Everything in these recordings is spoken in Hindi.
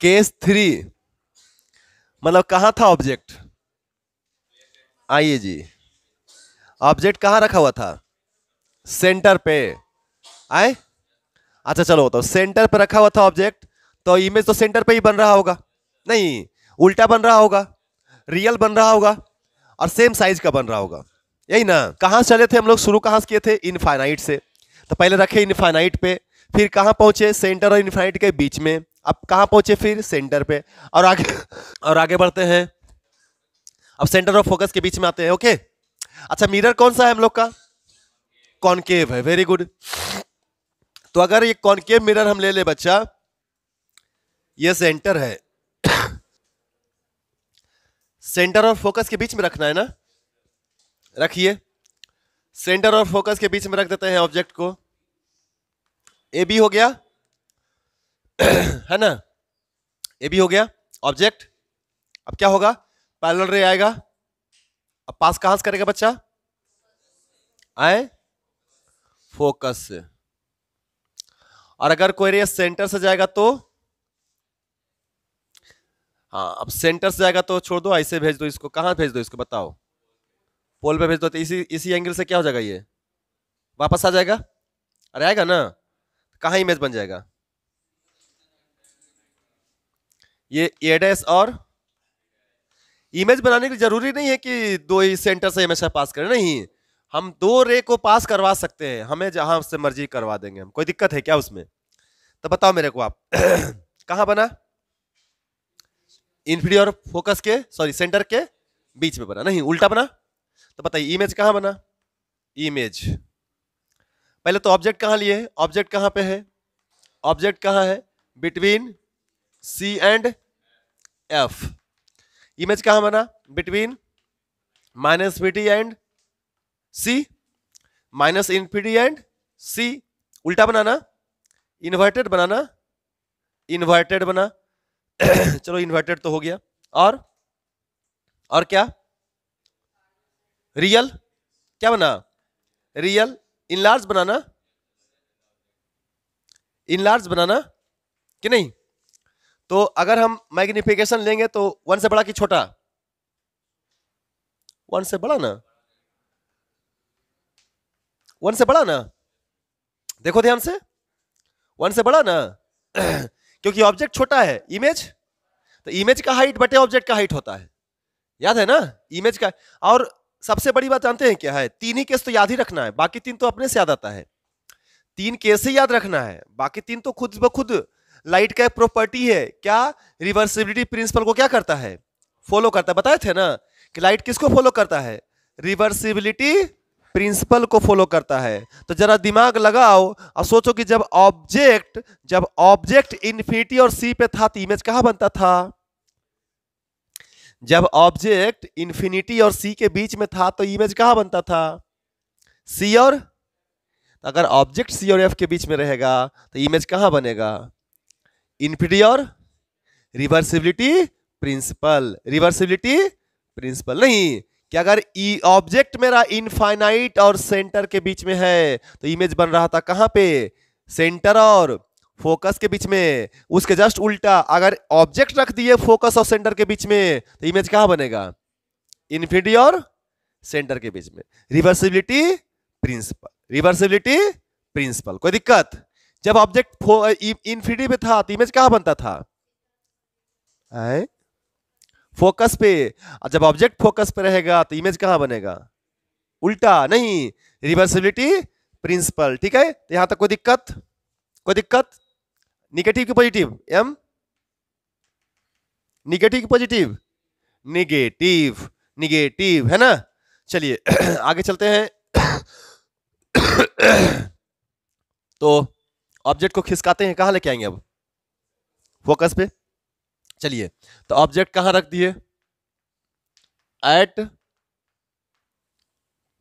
केस थ्री मतलब कहाँ था ऑब्जेक्ट आइए जी ऑब्जेक्ट कहाँ रखा हुआ था सेंटर पे आए अच्छा चलो तो सेंटर पे रखा हुआ था ऑब्जेक्ट तो इमेज तो सेंटर पे ही बन रहा होगा नहीं उल्टा बन रहा होगा रियल बन रहा होगा और सेम साइज का बन रहा होगा यही ना कहाँ चले थे हम लोग शुरू कहाँ से किए थे इनफाइनाइट से तो पहले रखे इनफाइनाइट पे फिर कहाँ पहुंचे सेंटर और इनफाइनाइट के बीच में अब कहाँ पहुंचे फिर सेंटर पे और आगे और आगे बढ़ते हैं अब सेंटर ऑफ फोकस के बीच में आते हैं ओके अच्छा मिरर कौन सा है हम लोग का कॉनकेव है वेरी गुड तो अगर ये कॉनकेव मिरर हम ले ले बच्चा ये सेंटर है सेंटर और फोकस के बीच में रखना है ना रखिए सेंटर और फोकस के बीच में रख देते हैं ऑब्जेक्ट को ए बी हो गया है ना ये भी हो गया ऑब्जेक्ट अब क्या होगा पैरेलल रे आएगा अब पास कहां से करेगा बच्चा आए फोकस से और अगर कोई रे सेंटर से जाएगा तो हाँ अब सेंटर से जाएगा तो छोड़ दो ऐसे भेज दो इसको कहां भेज दो इसको बताओ पोल पे भेज दो तो इसी इसी एंगल से क्या हो जाएगा ये वापस आ जाएगा अरे आएगा ना कहा इमेज बन जाएगा ये ए और इमेज बनाने के लिए जरूरी नहीं है कि दो ही सेंटर से हमेशा पास करें नहीं हम दो रे को पास करवा सकते हैं हमें जहां से मर्जी करवा देंगे हम कोई दिक्कत है क्या उसमें तो बताओ मेरे को आप कहा बना इन्फीरियर फोकस के सॉरी सेंटर के बीच में बना नहीं उल्टा बना तो बताइए इमेज कहां बना इमेज पहले तो ऑब्जेक्ट कहां लिए ऑब्जेक्ट कहां पे है ऑब्जेक्ट कहां है between C and F image कहां बना between minus B T and C minus infinity and C उल्टा बनाना इन्वर्टेड बनाना इन्वर्टेड बना चलो इन्वर्टेड तो हो गया और और क्या रियल क्या बना रियल इनलार्ज बनाना इनलार्ज बनाना कि नहीं तो अगर हम मैग्निफिकेशन लेंगे तो वन से बड़ा कि छोटा वन से बड़ा ना वन से बड़ा ना देखो ध्यान से वन से बड़ा ना क्योंकि ऑब्जेक्ट छोटा है इमेज तो इमेज का हाइट बटे ऑब्जेक्ट का हाइट होता है याद है ना इमेज का और सबसे बड़ी बात जानते हैं क्या है तीन ही केस तो याद ही रखना है बाकी तीन तो अपने से याद आता है तीन केस ही याद रखना है बाकी तीन तो खुद ब खुद लाइट का एक प्रॉपर्टी है क्या रिवर्सिबिलिटी प्रिंसिपल को क्या करता है फॉलो करता है बताए थे ना कि लाइट किसको फॉलो करता है रिवर्सिबिलिटी प्रिंसिपल को फॉलो करता है तो जरा दिमाग लगाओ और सोचो कि जब ऑब्जेक्ट जब ऑब्जेक्ट इन्फिनिटी और सी पे था तो इमेज कहां बनता था जब ऑब्जेक्ट इन्फिनिटी और सी के बीच में था तो इमेज कहां बनता था सी और तो अगर ऑब्जेक्ट सी और एफ के बीच में रहेगा तो इमेज कहां बनेगा inferior reversibility principle reversibility principle नहीं कि अगर ई e ऑब्जेक्ट मेरा इनफाइनाइट और सेंटर के बीच में है तो इमेज बन रहा था कहां पे सेंटर और फोकस के बीच में उसके जस्ट उल्टा अगर ऑब्जेक्ट रख दिए फोकस और सेंटर के बीच में तो इमेज कहां बनेगा इन्फिनिटी और सेंटर के बीच में रिवर्सिबिलिटी प्रिंसिपल रिवर्सिबिलिटी प्रिंसिपल कोई दिक्कत जब ऑब्जेक्ट इन्फिनिटी पे था तो इमेज कहां बनता था आए? फोकस पे जब ऑब्जेक्ट फोकस पे रहेगा तो इमेज कहां बनेगा उल्टा नहीं रिवर्सिबिलिटी प्रिंसिपल ठीक है तो यहां तक कोई दिक्कत कोई दिक्कत निगेटिव की पॉजिटिव एम निगेटिव की पॉजिटिव निगेटिव निगेटिव है ना चलिए आगे चलते हैं तो ऑब्जेक्ट को खिसकाते हैं कहाँ लेके आएंगे अब फोकस पे चलिए तो ऑब्जेक्ट कहाँ रख दिए एट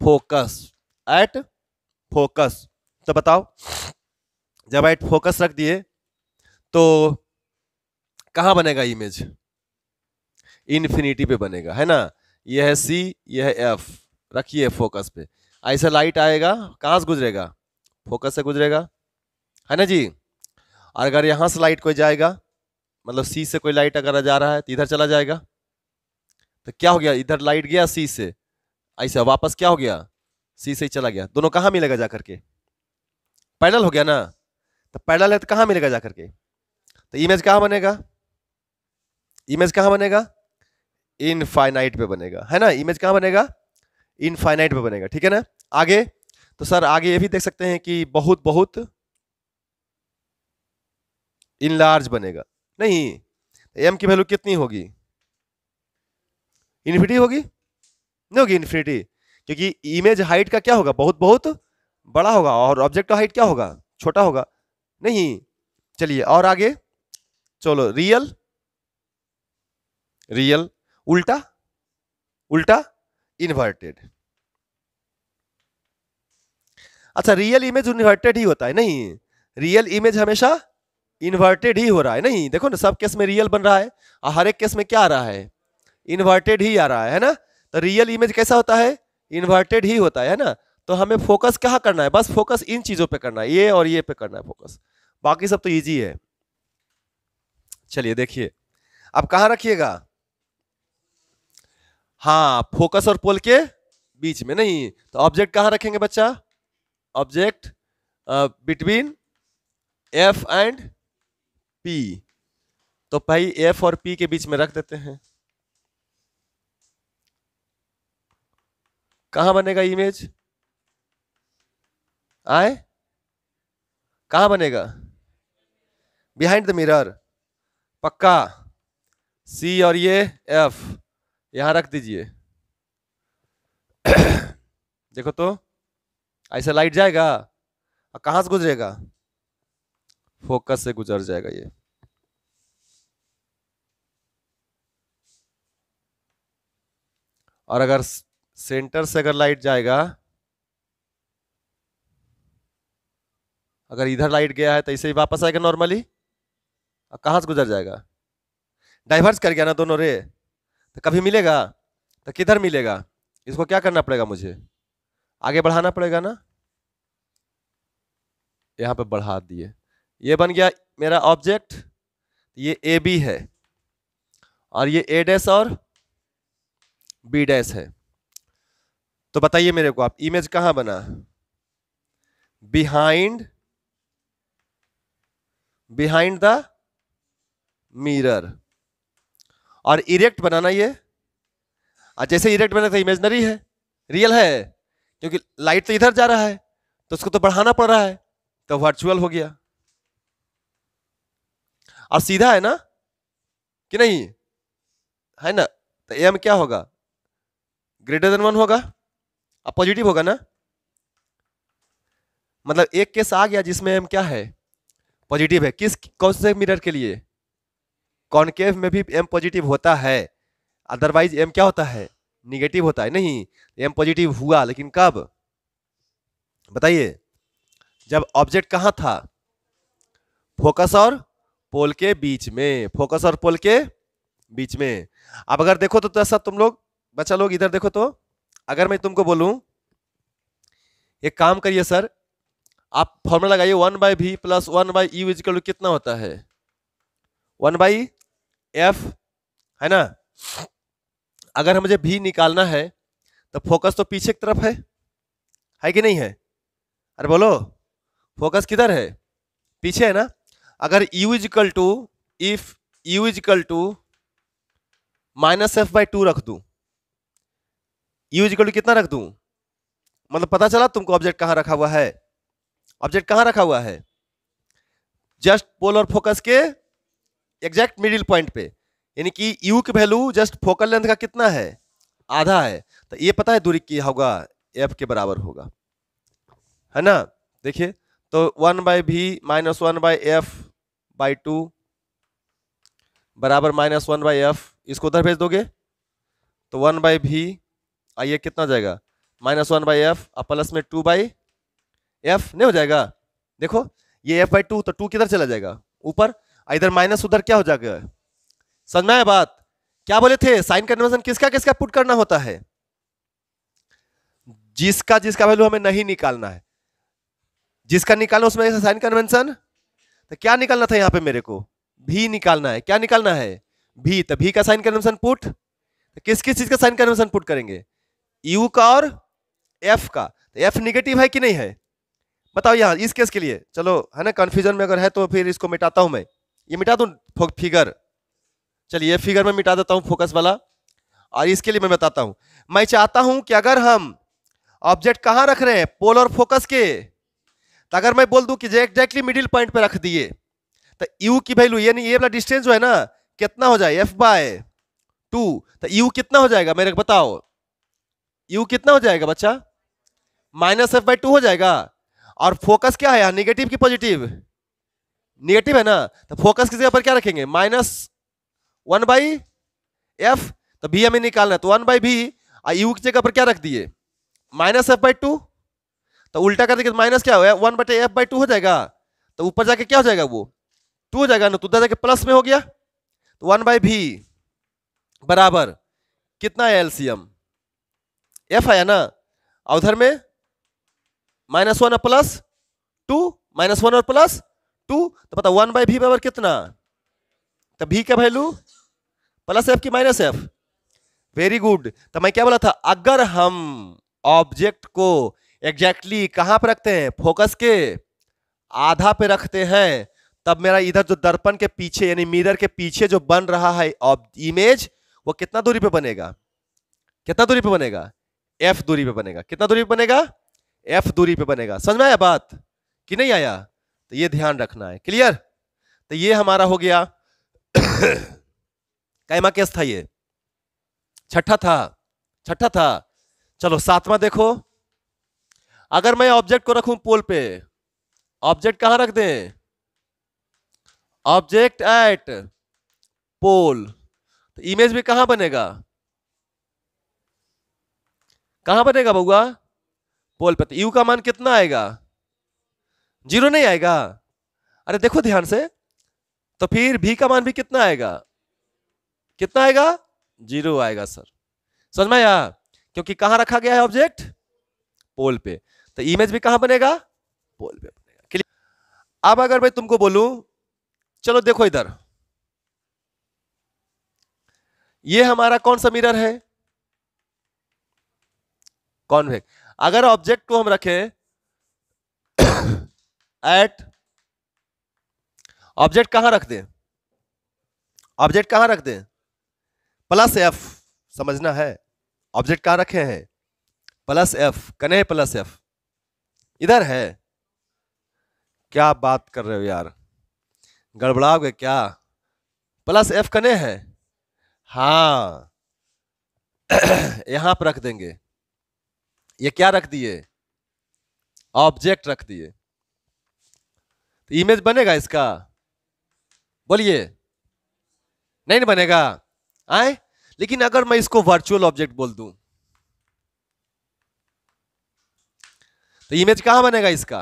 फोकस एट फोकस तो बताओ जब एट फोकस रख दिए तो कहाँ बनेगा इमेज इन्फिनिटी पे बनेगा है ना यह है सी यह है एफ रखिए फोकस पे ऐसा लाइट आएगा कहाँ से गुजरेगा फोकस से गुजरेगा है ना जी और अगर यहाँ से लाइट कोई जाएगा मतलब सी से कोई लाइट अगर जा रहा है तो इधर चला जाएगा तो क्या हो गया इधर लाइट गया सी से ऐसा वापस क्या हो गया सी से ही चला गया दोनों कहाँ मिलेगा जा करके पैडल हो गया ना तो पैडल है तो कहाँ मिलेगा जा करके तो इमेज कहाँ बनेगा इमेज कहाँ बनेगा इनफाइनाइट पे बनेगा है ना इमेज कहाँ बनेगा इनफाइनाइट पे बनेगा ठीक है ना आगे तो सर आगे ये भी देख सकते हैं कि बहुत बहुत इन लार्ज बनेगा नहीं एम की वैल्यू कितनी होगी इन्फिनिटी होगी नहीं होगी इन्फिनिटी क्योंकि इमेज हाइट का क्या होगा बहुत बहुत बड़ा होगा और ऑब्जेक्ट का हाइट क्या होगा छोटा होगा नहीं चलिए और आगे चलो रियल रियल उल्टा उल्टा इन्वर्टेड अच्छा रियल इमेज इन्वर्टेड ही होता है नहीं रियल इमेज हमेशा इन्वर्टेड ही हो रहा है नहीं देखो ना सब केस में रियल बन रहा है और हर एक केस में क्या आ रहा है इन्वर्टेड ही आ रहा है है ना तो रियल इमेज कैसा होता है इन्वर्टेड ही होता है ना तो हमें फोकस कहाँ करना है बस फोकस इन चीज़ों पे करना है ये और ये पे करना है फोकस बाकी सब तो ईजी है चलिए देखिए आप कहाँ रखिएगा हाँ फोकस और पोल के बीच में नहीं तो ऑब्जेक्ट कहाँ रखेंगे बच्चा object between F and P तो भाई एफ और पी के बीच में रख देते हैं कहा बनेगा इमेज आए कहा बनेगा बिहाइंड द मिरर पक्का सी और ये एफ यहां रख दीजिए देखो तो ऐसा लाइट जाएगा और कहां से गुजरेगा फोकस से गुजर जाएगा ये और अगर सेंटर से अगर लाइट जाएगा अगर इधर लाइट गया है तो इसे ही वापस आएगा नॉर्मली और कहाँ से गुजर जाएगा डाइवर्स कर गया ना दोनों रे तो कभी मिलेगा तो किधर मिलेगा इसको क्या करना पड़ेगा मुझे आगे बढ़ाना पड़ेगा ना यहाँ पे बढ़ा दिए ये बन गया मेरा ऑब्जेक्ट ये ए बी है और ये ए डैस और बी डैस है तो बताइए मेरे को आप इमेज कहाँ बना बिहाइंड बिहाइंड द मिरर और इरेक्ट बनाना ये और जैसे इरेक्ट बना था इमेजनरी है रियल है क्योंकि लाइट तो इधर जा रहा है तो उसको तो बढ़ाना पड़ रहा है तो वर्चुअल हो गया और सीधा है ना कि नहीं है ना तो एम क्या होगा ग्रेटर देन वन होगा अब पॉजिटिव होगा ना मतलब एक केस आ गया जिसमें एम क्या है पॉजिटिव है किस कौन से मिरर के लिए कॉनकेव में भी एम पॉजिटिव होता है अदरवाइज एम क्या होता है निगेटिव होता है नहीं एम पॉजिटिव हुआ लेकिन कब बताइए जब ऑब्जेक्ट कहाँ था फोकस और पोल के बीच में फोकस और पोल के बीच में अब अगर देखो तो सब तुम लोग बच्चा लोग इधर देखो तो अगर मैं तुमको बोलूं एक काम करिए सर आप फॉर्मूला लगाइए one by V plus one by U कितना होता है वन बाई एफ है ना अगर मुझे भी निकालना है तो फोकस तो पीछे की तरफ है है कि नहीं है अरे बोलो फोकस किधर है पीछे है ना अगर u equal to if u equal to minus F by two रख दू u इजिकल टू कितना रख दू मतलब पता चला तुमको ऑब्जेक्ट कहां रखा हुआ है ऑब्जेक्ट कहां रखा हुआ है जस्ट पोल और फोकस के एग्जैक्ट मिडिल पॉइंट पे यानी कि यू की वैल्यू जस्ट फोकल लेंथ का कितना है आधा है तो ये पता है दूरी क्या होगा एफ के बराबर होगा है ना देखिए तो one by V minus one by F by two बराबर माइनस वन बाई एफ इसको उधर भेज दोगे तो वन बाई भी आइए कितना हो जाएगा माइनस वन बाई एफ और प्लस में टू बाई एफ नहीं हो जाएगा देखो ये एफ बाई टू तो टू किधर चला जाएगा ऊपर इधर माइनस उधर क्या हो जाएगा समझ में आया बात क्या बोले थे साइन कन्वेंशन किसका किसका पुट करना होता है जिसका जिसका वैल्यू हमें नहीं निकालना है जिसका निकालना उसमें साइन कन्वेंशन तो क्या निकालना था यहाँ पे मेरे को भी निकालना है क्या निकालना है भी तो भी का साइन कन्वेंशन पुट तो किस किस चीज का साइन कन्वेंशन पुट करेंगे यू का और एफ का तो एफ निगेटिव है कि नहीं है बताओ यहाँ इस केस के लिए चलो है ना कन्फ्यूजन में अगर है तो फिर इसको मिटाता हूँ मैं ये मिटा दू फिगर चलिए फिगर में मिटा देता हूँ फोकस वाला और इसके लिए मैं बताता हूँ मैं चाहता हूँ कि अगर हम ऑब्जेक्ट कहाँ रख रहे हैं पोल और फोकस के तो अगर मैं बोल दूं कि एक्जैक्टली मिडिल पॉइंट पे रख दिए तो यू की वैल्यू यानी ये वाला डिस्टेंस जो है ना कितना हो जाए एफ बाय टू तो यू कितना हो जाएगा मेरे को बताओ यू कितना हो जाएगा बच्चा माइनस एफ बाय टू हो जाएगा और फोकस क्या है निगेटिव की पॉजिटिव निगेटिव है ना तो फोकस किसी पर क्या रखेंगे माइनस वन बाई एफ तो भी हमें निकालना है तो वन बाई भी यू की जगह पर क्या रख दिए माइनस एफ बाई टू तो उल्टा कर देंगे तो माइनस क्या होगा वन बटे एफ बाई टू हो जाएगा तो ऊपर जाके क्या हो जाएगा वो टू हो जाएगा ना तो उधर जाके प्लस में हो गया तो वन बाई भी बराबर कितना है एलसीएम एफ आया ना और उधर में माइनस वन और प्लस टू माइनस वन और प्लस टू तो पता वन बाई भी बराबर कितना तो भी का वैल्यू प्लस एफ की माइनस एफ वेरी गुड तो मैं क्या बोला था अगर हम ऑब्जेक्ट को एग्जैक्टली exactly, कहाँ पर रखते हैं फोकस के आधा पे रखते हैं तब मेरा इधर जो दर्पण के पीछे यानी मिरर के पीछे जो बन रहा है इमेज वो कितना दूरी पे बनेगा कितना दूरी पे बनेगा एफ दूरी पे बनेगा कितना दूरी पे बनेगा एफ दूरी पे बनेगा समझ में आया बात कि नहीं आया तो ये ध्यान रखना है क्लियर तो ये हमारा हो गया कैमा केस था ये छठा था छठा था चलो सातवा देखो अगर मैं ऑब्जेक्ट को रखूं पोल पे ऑब्जेक्ट कहां रख दें ऑब्जेक्ट एट पोल तो इमेज भी कहां बनेगा कहां बनेगा बउआ पोल पे तो यू का मान कितना आएगा जीरो नहीं आएगा अरे देखो ध्यान से तो फिर भी का मान भी कितना आएगा कितना आएगा जीरो आएगा सर समझ में आया क्योंकि कहां रखा गया है ऑब्जेक्ट पोल पे तो इमेज भी कहां बनेगा पोल पे बनेगा क्लियर अब अगर मैं तुमको बोलू चलो देखो इधर ये हमारा कौन सा मिरर है है अगर ऑब्जेक्ट को हम रखें एट ऑब्जेक्ट कहां रख दें ऑब्जेक्ट कहां रख दें प्लस एफ समझना है ऑब्जेक्ट कहां रखे हैं प्लस एफ कने प्लस एफ इधर है क्या बात कर रहे हो यार गड़बड़ाओगे क्या प्लस एफ कने है हाँ यहां पर रख देंगे ये क्या रख दिए ऑब्जेक्ट रख दिए तो इमेज बनेगा इसका बोलिए नहीं, नहीं बनेगा आए लेकिन अगर मैं इसको वर्चुअल ऑब्जेक्ट बोल दूं तो इमेज कहां बनेगा इसका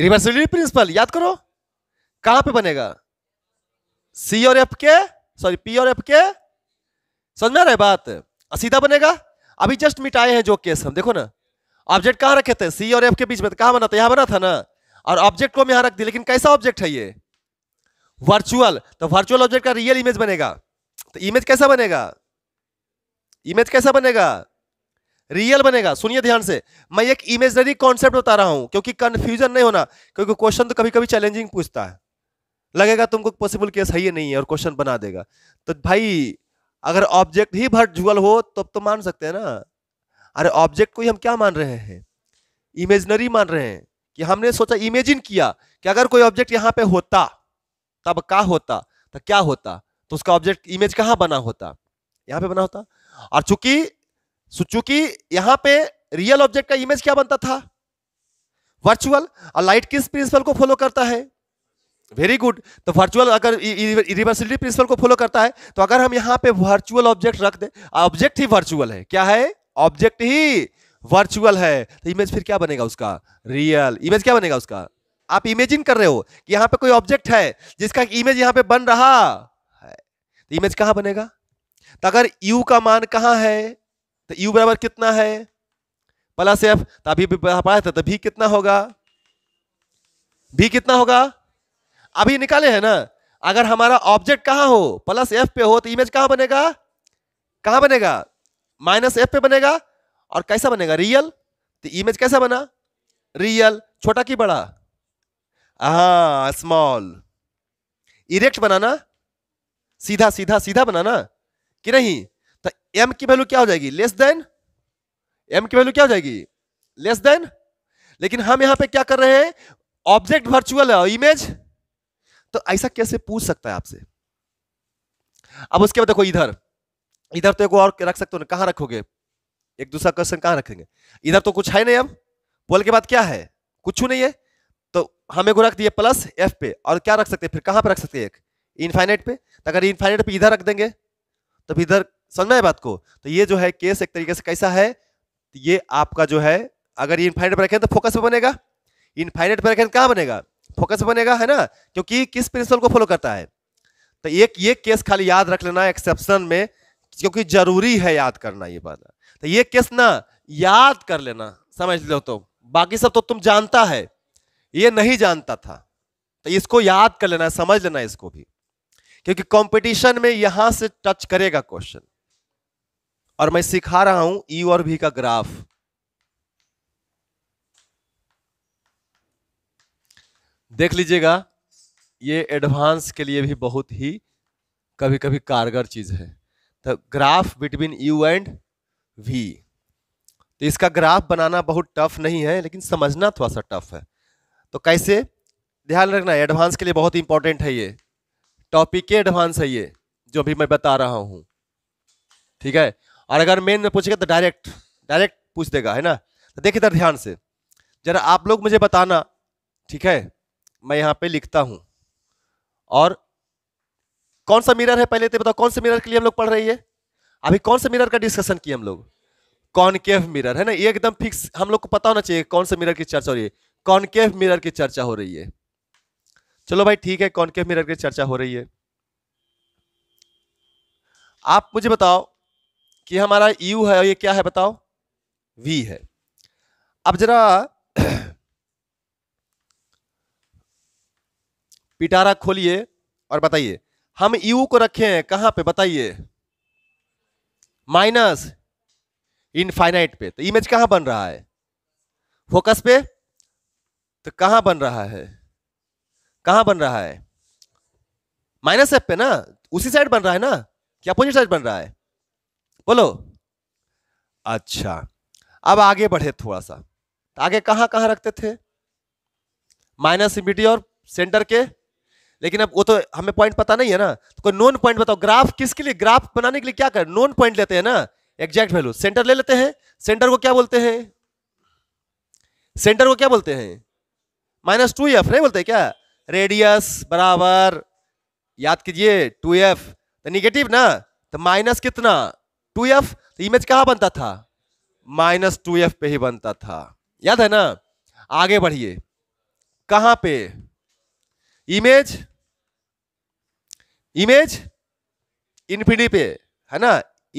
रिवर्सिबिलिटी प्रिंसिपल याद करो कहां पे बनेगा सी और एफ के सॉरी पी और एफ के समझ में आ रहा है बात सीधा बनेगा अभी जस्ट मिटाए हैं जो केस हम देखो ना ऑब्जेक्ट कहां रखे थे सी और एफ के बीच में तो कहां बना था यहां बना था ना और ऑब्जेक्ट को हम यहां रख दिया लेकिन कैसा ऑब्जेक्ट है ये वर्चुअल तो वर्चुअल ऑब्जेक्ट का रियल इमेज बनेगा तो इमेज कैसा बनेगा इमेज कैसा बनेगा रियल बनेगा सुनिए ध्यान से मैं एक इमेजनरी कॉन्सेप्ट बता रहा हूं क्योंकि कंफ्यूजन नहीं होना क्योंकि क्वेश्चन तो कभी कभी चैलेंजिंग पूछता है लगेगा तुमको पॉसिबल केस है ही नहीं है और क्वेश्चन बना देगा तो भाई अगर ऑब्जेक्ट ही वर्चुअल हो तो, तो मान सकते हैं ना अरे ऑब्जेक्ट को ही हम क्या मान रहे हैं इमेजनरी मान रहे हैं कि हमने सोचा इमेजिन किया कि अगर कोई ऑब्जेक्ट यहाँ पे होता तब का होता तो क्या होता तो उसका ऑब्जेक्ट इमेज कहाँ बना होता यहाँ पे बना होता और चूंकि सो चूंकि यहां पे रियल ऑब्जेक्ट का इमेज क्या बनता था वर्चुअल और लाइट किस प्रिंसिपल को फॉलो करता है वेरी गुड तो वर्चुअल अगर रिवर्सिलिटी प्रिंसिपल को फॉलो करता है तो अगर हम यहां पे वर्चुअल ऑब्जेक्ट रख दे ऑब्जेक्ट ही वर्चुअल है क्या है ऑब्जेक्ट ही वर्चुअल है तो इमेज फिर क्या बनेगा उसका रियल इमेज क्या बनेगा उसका आप इमेजिन कर रहे हो कि यहां पे कोई ऑब्जेक्ट है जिसका इमेज यहां पे बन रहा है तो इमेज कहां बनेगा तो अगर यू का मान कहां है तो यू बराबर कितना है प्लस एफ तो अभी भी पढ़ा था तो भी कितना होगा भी कितना होगा अभी निकाले हैं ना अगर हमारा ऑब्जेक्ट कहाँ हो प्लस एफ पे हो तो इमेज कहाँ बनेगा कहाँ बनेगा माइनस एफ पे बनेगा और कैसा बनेगा रियल तो इमेज कैसा बना रियल छोटा की बड़ा हा स्मॉल इरेक्ट बनाना सीधा सीधा सीधा बनाना कि नहीं एम की वैल्यू क्या हो जाएगी लेस देन एम की वैल्यू क्या हो जाएगी लेस देन लेकिन हम यहां पे क्या कर रहे हैं ऑब्जेक्ट वर्चुअल है इमेज तो ऐसा कैसे पूछ सकता है आपसे अब उसके बाद देखो इधर इधर तो एक और रख सकते हो ना कहां रखोगे एक दूसरा क्वेश्चन कहां रखेंगे इधर तो कुछ है नहीं अब बोल के बाद क्या है कुछ नहीं है तो हम एक रख दिए प्लस एफ पे और क्या रख सकते हैं फिर कहां पर रख सकते हैं एक इनफाइनेट पे तो अगर इनफाइनेट पे इधर रख देंगे तो इधर समझ में बात को तो ये जो है केस एक तरीके से कैसा है तो ये आपका जो है अगर ये इनफाइनेट ब्रैकेट तो फोकस पे बनेगा इनफाइनेट ब्रैकेट कहाँ बनेगा फोकस बनेगा है ना क्योंकि किस प्रिंसिपल को फॉलो करता है तो एक ये केस खाली याद रख लेना एक्सेप्शन में क्योंकि जरूरी है याद करना ये बात तो ये केस ना याद कर लेना समझ लो तो बाकी सब तो तुम जानता है ये नहीं जानता था तो इसको याद कर लेना समझ लेना इसको भी क्योंकि कंपटीशन में यहां से टच करेगा क्वेश्चन और मैं सिखा रहा हूं ई और भी का ग्राफ देख लीजिएगा ये एडवांस के लिए भी बहुत ही कभी कभी कारगर चीज है तो graph between U and V तो इसका ग्राफ बनाना बहुत टफ नहीं है लेकिन समझना थोड़ा सा टफ है तो कैसे ध्यान रखना है एडवांस के लिए बहुत इंपॉर्टेंट है ये टॉपिक के एडवांस है ये जो भी मैं बता रहा हूं ठीक है और अगर मेन में पूछेगा तो डायरेक्ट डायरेक्ट पूछ देगा है ना तो देखिए इधर ध्यान से जरा आप लोग मुझे बताना ठीक है मैं यहाँ पे लिखता हूँ और कौन सा मिरर है पहले तो बताओ कौन से मिरर के लिए हम लोग पढ़ रही है अभी कौन से मिरर का डिस्कशन किया हम लोग कॉनकेव मिरर है ना ये एकदम फिक्स हम लोग को पता होना चाहिए कौन से मिरर की चर्चा हो रही है कॉनकेव मिरर की चर्चा हो रही है चलो भाई ठीक है कॉनकेव मिरर की चर्चा हो रही है आप मुझे बताओ कि हमारा यू है और ये क्या है बताओ वी है अब जरा पिटारा खोलिए और बताइए हम यू को रखे हैं कहां पे बताइए माइनस इनफाइनाइट पे तो इमेज कहां बन रहा है फोकस पे तो कहां बन रहा है कहां बन रहा है माइनस एफ पे ना उसी साइड बन रहा है ना कि अपोजिट साइड बन रहा है बोलो अच्छा अब आगे बढ़े थोड़ा सा तो आगे कहां कहां रखते थे माइनस इमिटी और सेंटर के लेकिन अब वो तो हमें पॉइंट पता नहीं है ना तो कोई नॉन पॉइंट बताओ ग्राफ किसके लिए ग्राफ बनाने के लिए क्या कर नॉन पॉइंट लेते हैं ना एग्जैक्ट वैल्यू सेंटर ले लेते हैं सेंटर को क्या बोलते हैं सेंटर को क्या बोलते हैं माइनस टू एफ नहीं बोलते क्या रेडियस बराबर याद कीजिए टू एफ तो निगेटिव ना तो माइनस कितना टू एफ इमेज तो कहां बनता था माइनस टू एफ पे ही बनता था याद है ना आगे बढ़िए कहां पे इमेज इमेज इन्फिनिटी पे है ना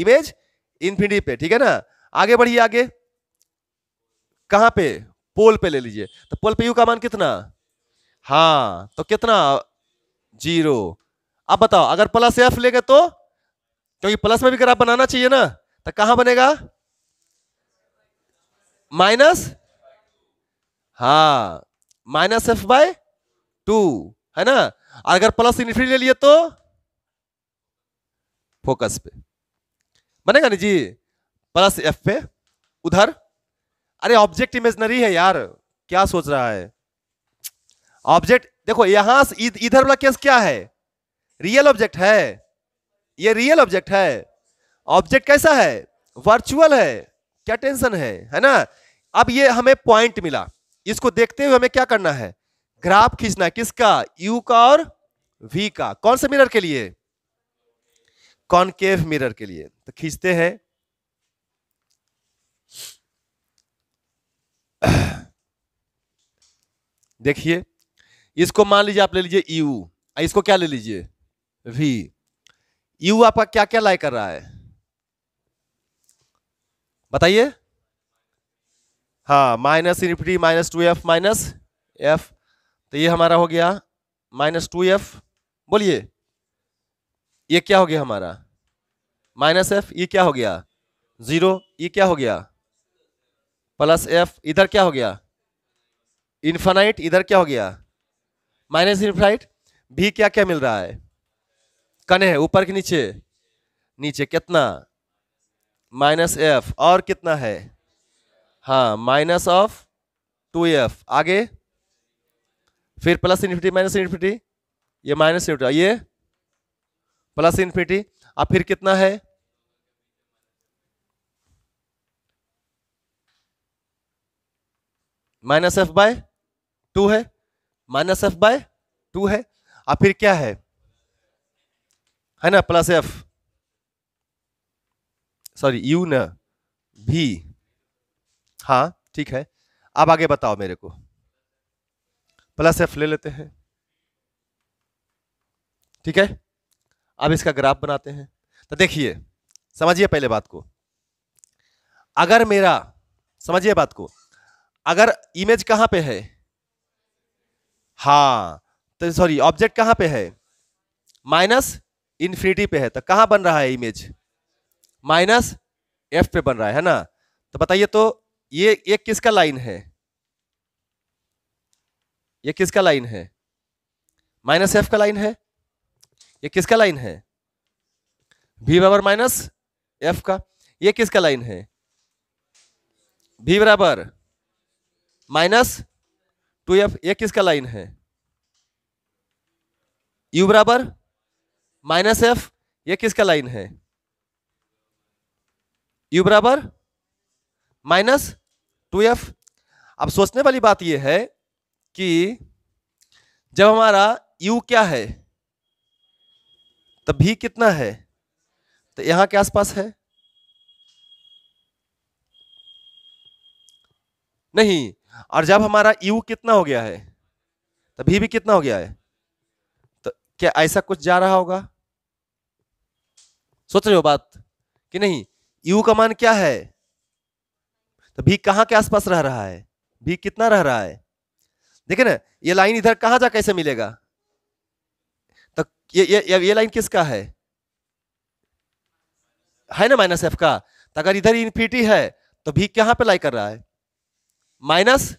इमेज इन्फिनिटी पे ठीक है ना आगे बढ़िए आगे कहां पे पोल पे ले लीजिए तो पोल पे यू का मान कितना हाँ तो कितना जीरो अब बताओ अगर प्लस एफ लेंगे तो क्योंकि प्लस में भी ग्राफ बनाना चाहिए ना तो कहां बनेगा माइनस हा माइनस एफ बाय टू है ना और अगर प्लस इन्फिनिटी ले लिए तो फोकस पे बनेगा ना जी प्लस एफ पे उधर अरे ऑब्जेक्ट इमेजनरी है यार क्या सोच रहा है ऑब्जेक्ट देखो यहां इधर वाला केस क्या है रियल ऑब्जेक्ट है ये रियल ऑब्जेक्ट है ऑब्जेक्ट कैसा है वर्चुअल है क्या टेंशन है है ना अब ये हमें पॉइंट मिला इसको देखते हुए हमें क्या करना है ग्राफ खींचना किसका यू का और वी का कौन से मिरर के लिए कॉनकेव मिरर के लिए तो खींचते हैं देखिए इसको मान लीजिए आप ले लीजिए यू इसको क्या ले लीजिए वी यू आपका क्या क्या लाइक कर रहा है बताइए हाँ minus infinity minus two F minus F तो ये हमारा हो गया माइनस टू एफ बोलिए ये क्या हो गया हमारा माइनस एफ ये क्या हो गया जीरो ये क्या हो गया प्लस एफ इधर क्या हो गया इन्फानाइट इधर क्या हो गया माइनस इन्फाइट भी क्या क्या मिल रहा है कने है ऊपर के नीचे नीचे कितना माइनस एफ और कितना है हाँ माइनस ऑफ टू एफ आगे फिर प्लस इन्फिनिटी माइनस इन्फिनिटी ये माइनस इन्फिनिटी ये प्लस इन्फिनिटी अब फिर कितना है माइनस एफ बाय टू है माइनस एफ बाय टू है अब फिर क्या है है ना प्लस एफ सॉरी यू न भी हाँ ठीक है आप आगे बताओ मेरे को प्लस एफ ले लेते हैं ठीक है अब इसका ग्राफ बनाते हैं तो देखिए समझिए पहले बात को अगर मेरा समझिए बात को अगर इमेज कहां पे है हाँ तो सॉरी ऑब्जेक्ट कहां पे है माइनस इन्फिनिटी पे है तो कहाँ बन रहा है इमेज माइनस एफ पे बन रहा है, है ना तो बताइए तो ये ये किसका लाइन है ये किसका लाइन है माइनस एफ का लाइन है ये किसका लाइन है भी बराबर माइनस एफ का ये किसका लाइन है भी बराबर माइनस टू एफ ये किसका लाइन है यू बराबर माइनस एफ ये किसका लाइन है यू बराबर माइनस टू एफ अब सोचने वाली बात यह है कि जब हमारा यू क्या है तब भी कितना है तो यहां के आसपास है नहीं और जब हमारा यू कितना हो गया है तभी भी कितना हो गया है तो क्या ऐसा कुछ जा रहा होगा सोच रहे हो बात कि नहीं यू का मान क्या है तो भी कहां के आसपास रह रहा है भी कितना रह रहा है देखे ना ये लाइन इधर कहा जा कैसे मिलेगा तो ये ये ये लाइन किसका है है ना माइनस एफ का तो अगर इधर इन्फिटी है तो भी कहां पे लाई कर रहा है माइनस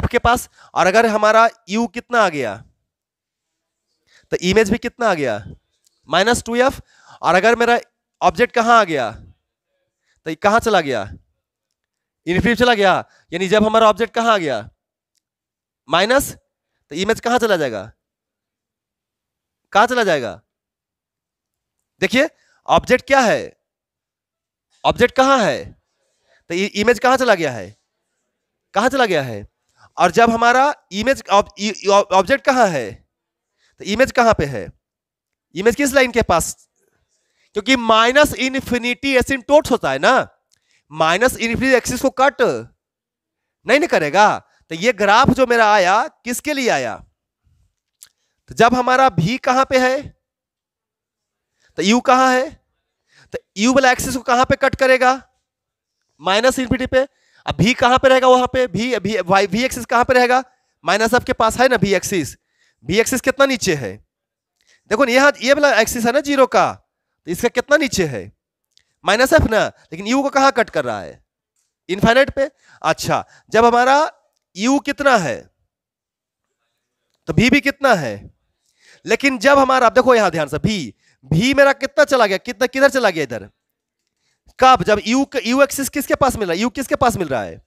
एफ के पास और अगर हमारा यू कितना आ गया तो इमेज भी कितना आ गया माइनस टू एफ और अगर मेरा ऑब्जेक्ट कहाँ आ गया तो ये कहाँ चला गया इनफिनिटी चला गया यानी जब हमारा ऑब्जेक्ट कहाँ आ गया माइनस तो इमेज कहाँ चला जाएगा कहाँ चला जाएगा देखिए ऑब्जेक्ट क्या है ऑब्जेक्ट कहाँ है तो इमेज कहाँ चला गया है कहाँ चला गया है और जब हमारा इमेज ऑब्जेक्ट कहाँ है तो इमेज कहाँ पे है इमेज किस लाइन के पास क्योंकि माइनस इन्फिनिटी एस होता है ना माइनस इनफिनिटी एक्सिस को कट नहीं ना करेगा तो ये ग्राफ जो मेरा आया किसके लिए आया तो जब हमारा भी कहां पे है तो यू कहां है तो यू वाला एक्सिस को कहां पे कट करेगा माइनस इनफिनिटी पे अब भी कहां पे रहेगा वहां पे भी अभी वाई भी एक्सिस कहां पे रहेगा माइनस आपके पास है ना भी एक्सिस भी एक्सिस कितना नीचे है देखो यहां ये वाला एक्सिस है ना जीरो का तो इसका कितना नीचे है माइनस एफ ना लेकिन यू को कहा कट कर रहा है इनफाइनेट पे अच्छा जब हमारा यू कितना है तो भी भी कितना है लेकिन जब हमारा आप देखो यहां ध्यान से भी भी मेरा कितना चला गया कितना किधर चला गया इधर कब जब यू यू एक्सिस किसके पास मिल रहा है यू किसके पास मिल रहा है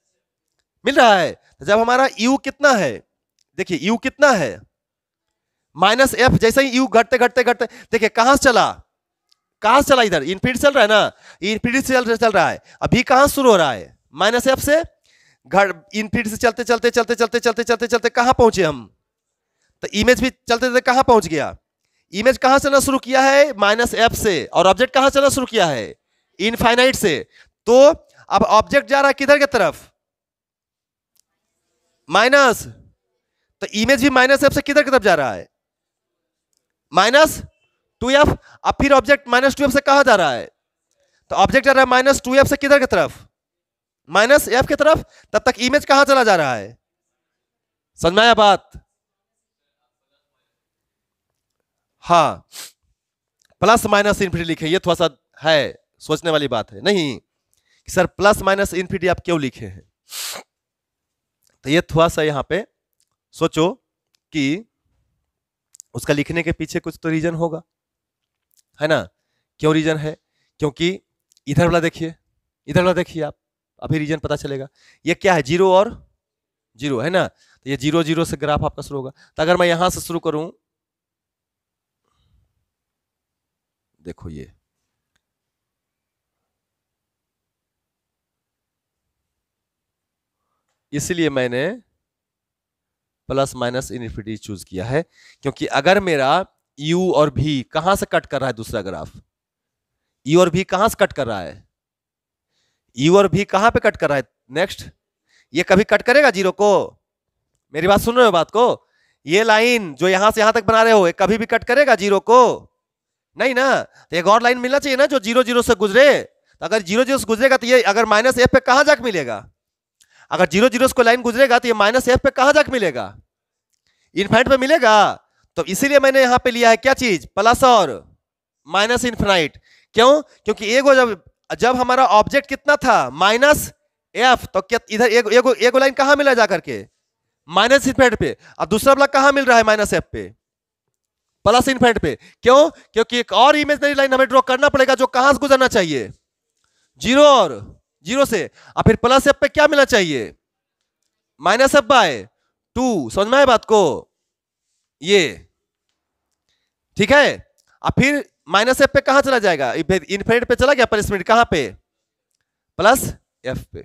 मिल रहा है तो जब हमारा यू कितना है देखिए यू कितना है माइनस एफ जैसे ही यू घटते घटते घटते देखिए कहां से चला कहां चला इधर इन्फिनिट चल रहा है ना इन्फिनिट से चल रहा है अभी कहां शुरू हो रहा है माइनस एफ से घर इन्फिनिट से चलते चलते चलते चलते चलते चलते चलते कहां पहुंचे हम तो इमेज भी चलते चलते कहां पहुंच गया इमेज कहां चलना शुरू किया है माइनस एफ से और ऑब्जेक्ट कहां चलना शुरू किया है इनफाइनाइट से तो अब ऑब्जेक्ट जा रहा है किधर की तरफ माइनस तो इमेज भी माइनस एफ से किधर की तरफ जा रहा है माइनस टू एफ अब फिर ऑब्जेक्ट माइनस टू एफ से कहा जा रहा है तो ऑब्जेक्ट जा रहा है माइनस टू एफ से किधर की तरफ माइनस एफ की तरफ तब तक इमेज कहां चला जा रहा है समझ में आया बात हा प्लस माइनस इन्फिनिटी लिखे ये थोड़ा सा है सोचने वाली बात है नहीं कि सर प्लस माइनस इन्फिनिटी आप क्यों लिखे हैं तो ये थोड़ा सा यहां पे सोचो कि उसका लिखने के पीछे कुछ तो रीजन होगा है ना क्यों रीजन है क्योंकि इधर वाला देखिए इधर वाला देखिए आप अभी रीजन पता चलेगा ये क्या है जीरो और जीरो है ना तो ये जीरो जीरो से ग्राफ आपका शुरू होगा तो अगर मैं यहां से शुरू करूं देखो ये इसलिए मैंने प्लस माइनस इनफिनिटी चूज किया है क्योंकि अगर मेरा यू और भी कहां से कट कर रहा है दूसरा ग्राफ यू और भी कहां से कट कर रहा है यू और भी कहां पे कट कर रहा है नेक्स्ट ये कभी कट करेगा जीरो को मेरी बात सुन रहे हो बात को ये लाइन जो यहां से यहां तक बना रहे हो कभी भी कट करेगा जीरो को नहीं ना तो एक और लाइन मिलना चाहिए ना जो जीरो जीरो से गुजरे तो अगर जीरो जीरो से गुजरेगा तो ये अगर माइनस एफ पे कहां जाकर मिलेगा अगर जीरो जीरो को लाइन गुजरेगा तो ये माइनस एफ पे कहां जाकर मिलेगा इनफाइट पे मिलेगा तो इसीलिए मैंने यहां पे लिया है क्या चीज प्लस और माइनस इनफिनाइट क्यों क्योंकि एगो जब जब हमारा ऑब्जेक्ट कितना था माइनस एफ तो क्या इधर एक लाइन कहां मिला जा करके माइनस इन्फिनाइट पे अब दूसरा ब्लॉक कहां मिल रहा है माइनस एफ पे प्लस इन्फिनाइट पे क्यों क्योंकि एक और इमेजनरी लाइन हमें ड्रॉ करना पड़ेगा जो कहां से गुजरना चाहिए जीरो और जीरो से और फिर प्लस एफ पे क्या मिलना चाहिए माइनस एफ बाय टू समझ में आए बात को ये ठीक है और फिर माइनस एफ पे कहा चला जाएगा इन्फिनिट पे चला गया पनिशमेंट कहां पे प्लस एफ पे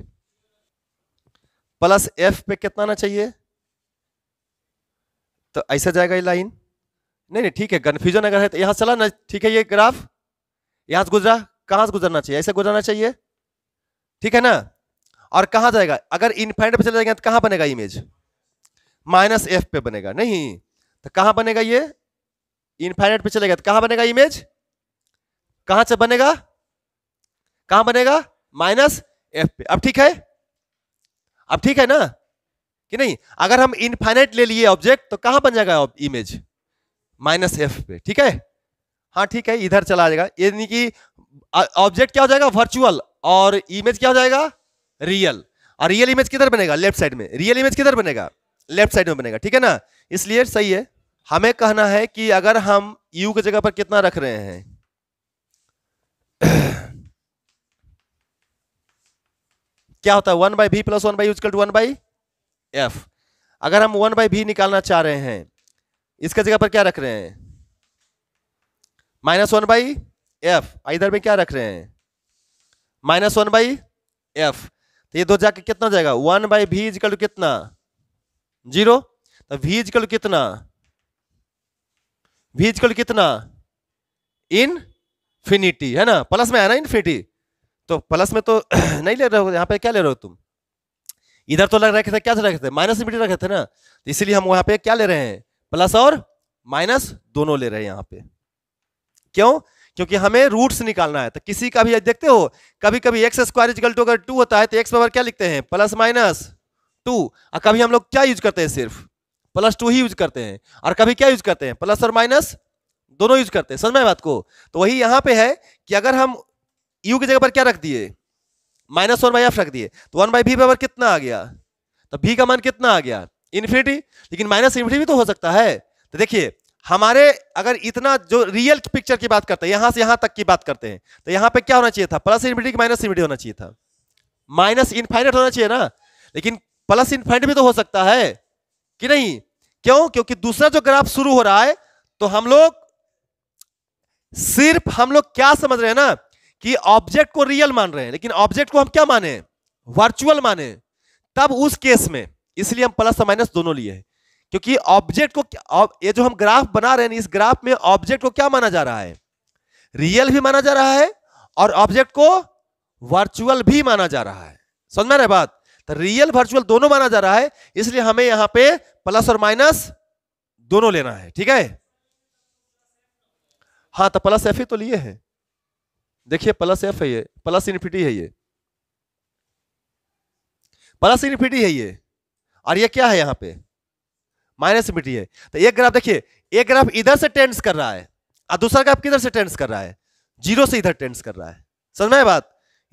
प्लस एफ पे कितना आना चाहिए तो ऐसा जाएगा ये लाइन नहीं नहीं ठीक है कन्फ्यूजन अगर है तो यहां चला ना ठीक है ये ग्राफ यहां से गुजरा कहां से गुजरना चाहिए ऐसे गुजरना चाहिए ठीक है ना और कहां जाएगा अगर इनफाइनेट पे चला जाएगा तो कहां बनेगा इमेज माइनस एफ पे बनेगा नहीं तो कहां बनेगा ये इनफाइनाइट पे चलेगा तो कहां बनेगा इमेज कहां से बनेगा कहां बनेगा माइनस एफ पे अब ठीक है अब ठीक है ना कि नहीं अगर हम इनफाइनाइट ले लिए ऑब्जेक्ट तो कहां बन जाएगा इमेज माइनस एफ पे ठीक है हाँ ठीक है इधर चला जाएगा यानी कि ऑब्जेक्ट क्या हो जाएगा वर्चुअल और इमेज क्या हो जाएगा रियल और रियल इमेज किधर बनेगा लेफ्ट साइड में रियल इमेज किधर बनेगा लेफ्ट साइड में बनेगा ठीक है ना इसलिए सही है हमें कहना है कि अगर हम यू की जगह पर कितना रख रहे हैं क्या होता है one by V plus one by use to one by F अगर हम वन बाई भी निकालना चाह रहे हैं इसके जगह पर क्या रख रहे हैं माइनस वन बाई एफ इधर में क्या रख रहे हैं माइनस वन बाई एफ तो ये दो जाके कितना जाएगा one by V equal to कितना जीरो तो भी इजकल टू कितना भीजकल कितना फिनिटी है ना प्लस में है ना इनफिनिटी तो प्लस में तो नहीं ले रहे हो यहाँ पे क्या ले रहे हो तुम इधर तो लग रखे थे क्या रखे थे माइनस इनफिनिटी रखे थे ना तो इसलिए हम यहाँ पे क्या ले रहे हैं प्लस और माइनस दोनों ले रहे हैं यहाँ पे क्यों क्योंकि हमें रूट्स निकालना है तो किसी का भी देखते हो कभी कभी एक्स स्क्वायर इजकल टू अगर टू होता है तो एक्स पावर क्या लिखते हैं प्लस माइनस टू और कभी हम लोग क्या यूज करते हैं सिर्फ प्लस टू ही यूज करते हैं और कभी क्या यूज करते हैं प्लस और माइनस दोनों यूज करते हैं समझ में बात को तो वही यहाँ पे है कि अगर हम यू की जगह पर क्या रख दिए माइनस वन बाई एफ रख दिए तो वन बाई भी बराबर कितना आ गया तो भी का मान कितना आ गया इन्फिनिटी लेकिन माइनस इन्फिनिटी भी तो हो सकता है तो देखिए हमारे अगर इतना जो रियल पिक्चर की बात करते हैं यहां से यहां तक की बात करते हैं तो यहां पे क्या होना चाहिए था प्लस इन्फिनिटी की माइनस इन्फिनिटी होना चाहिए था माइनस इनफाइनेट होना चाहिए ना लेकिन प्लस इनफाइनेट भी तो हो सकता है कि नहीं क्यों क्योंकि दूसरा जो ग्राफ शुरू हो रहा है तो हम लोग सिर्फ हम लोग क्या समझ रहे हैं ना कि ऑब्जेक्ट को रियल मान रहे हैं लेकिन ऑब्जेक्ट को हम क्या माने वर्चुअल माने तब उस केस में इसलिए हम प्लस और माइनस दोनों लिए हैं क्योंकि ऑब्जेक्ट को ये जो हम ग्राफ बना रहे हैं इस ग्राफ में ऑब्जेक्ट को क्या माना जा रहा है रियल भी माना जा रहा है और ऑब्जेक्ट को वर्चुअल भी माना जा रहा है समझ में रहे बात तो रियल वर्चुअल दोनों माना जा रहा है इसलिए हमें यहां पे प्लस और माइनस दोनों लेना है ठीक है हाँ तो प्लस एफ ही तो लिए हैं देखिए प्लस एफ है ये प्लस इनफिटी है ये प्लस इनफिटी है ये और ये क्या है यहाँ पे माइनस इनफिटी है तो एक ग्राफ देखिए एक ग्राफ इधर से टेंस कर रहा है और दूसरा ग्राफ किधर से टेंस कर रहा है जीरो से इधर टेंस कर रहा है समझ में बात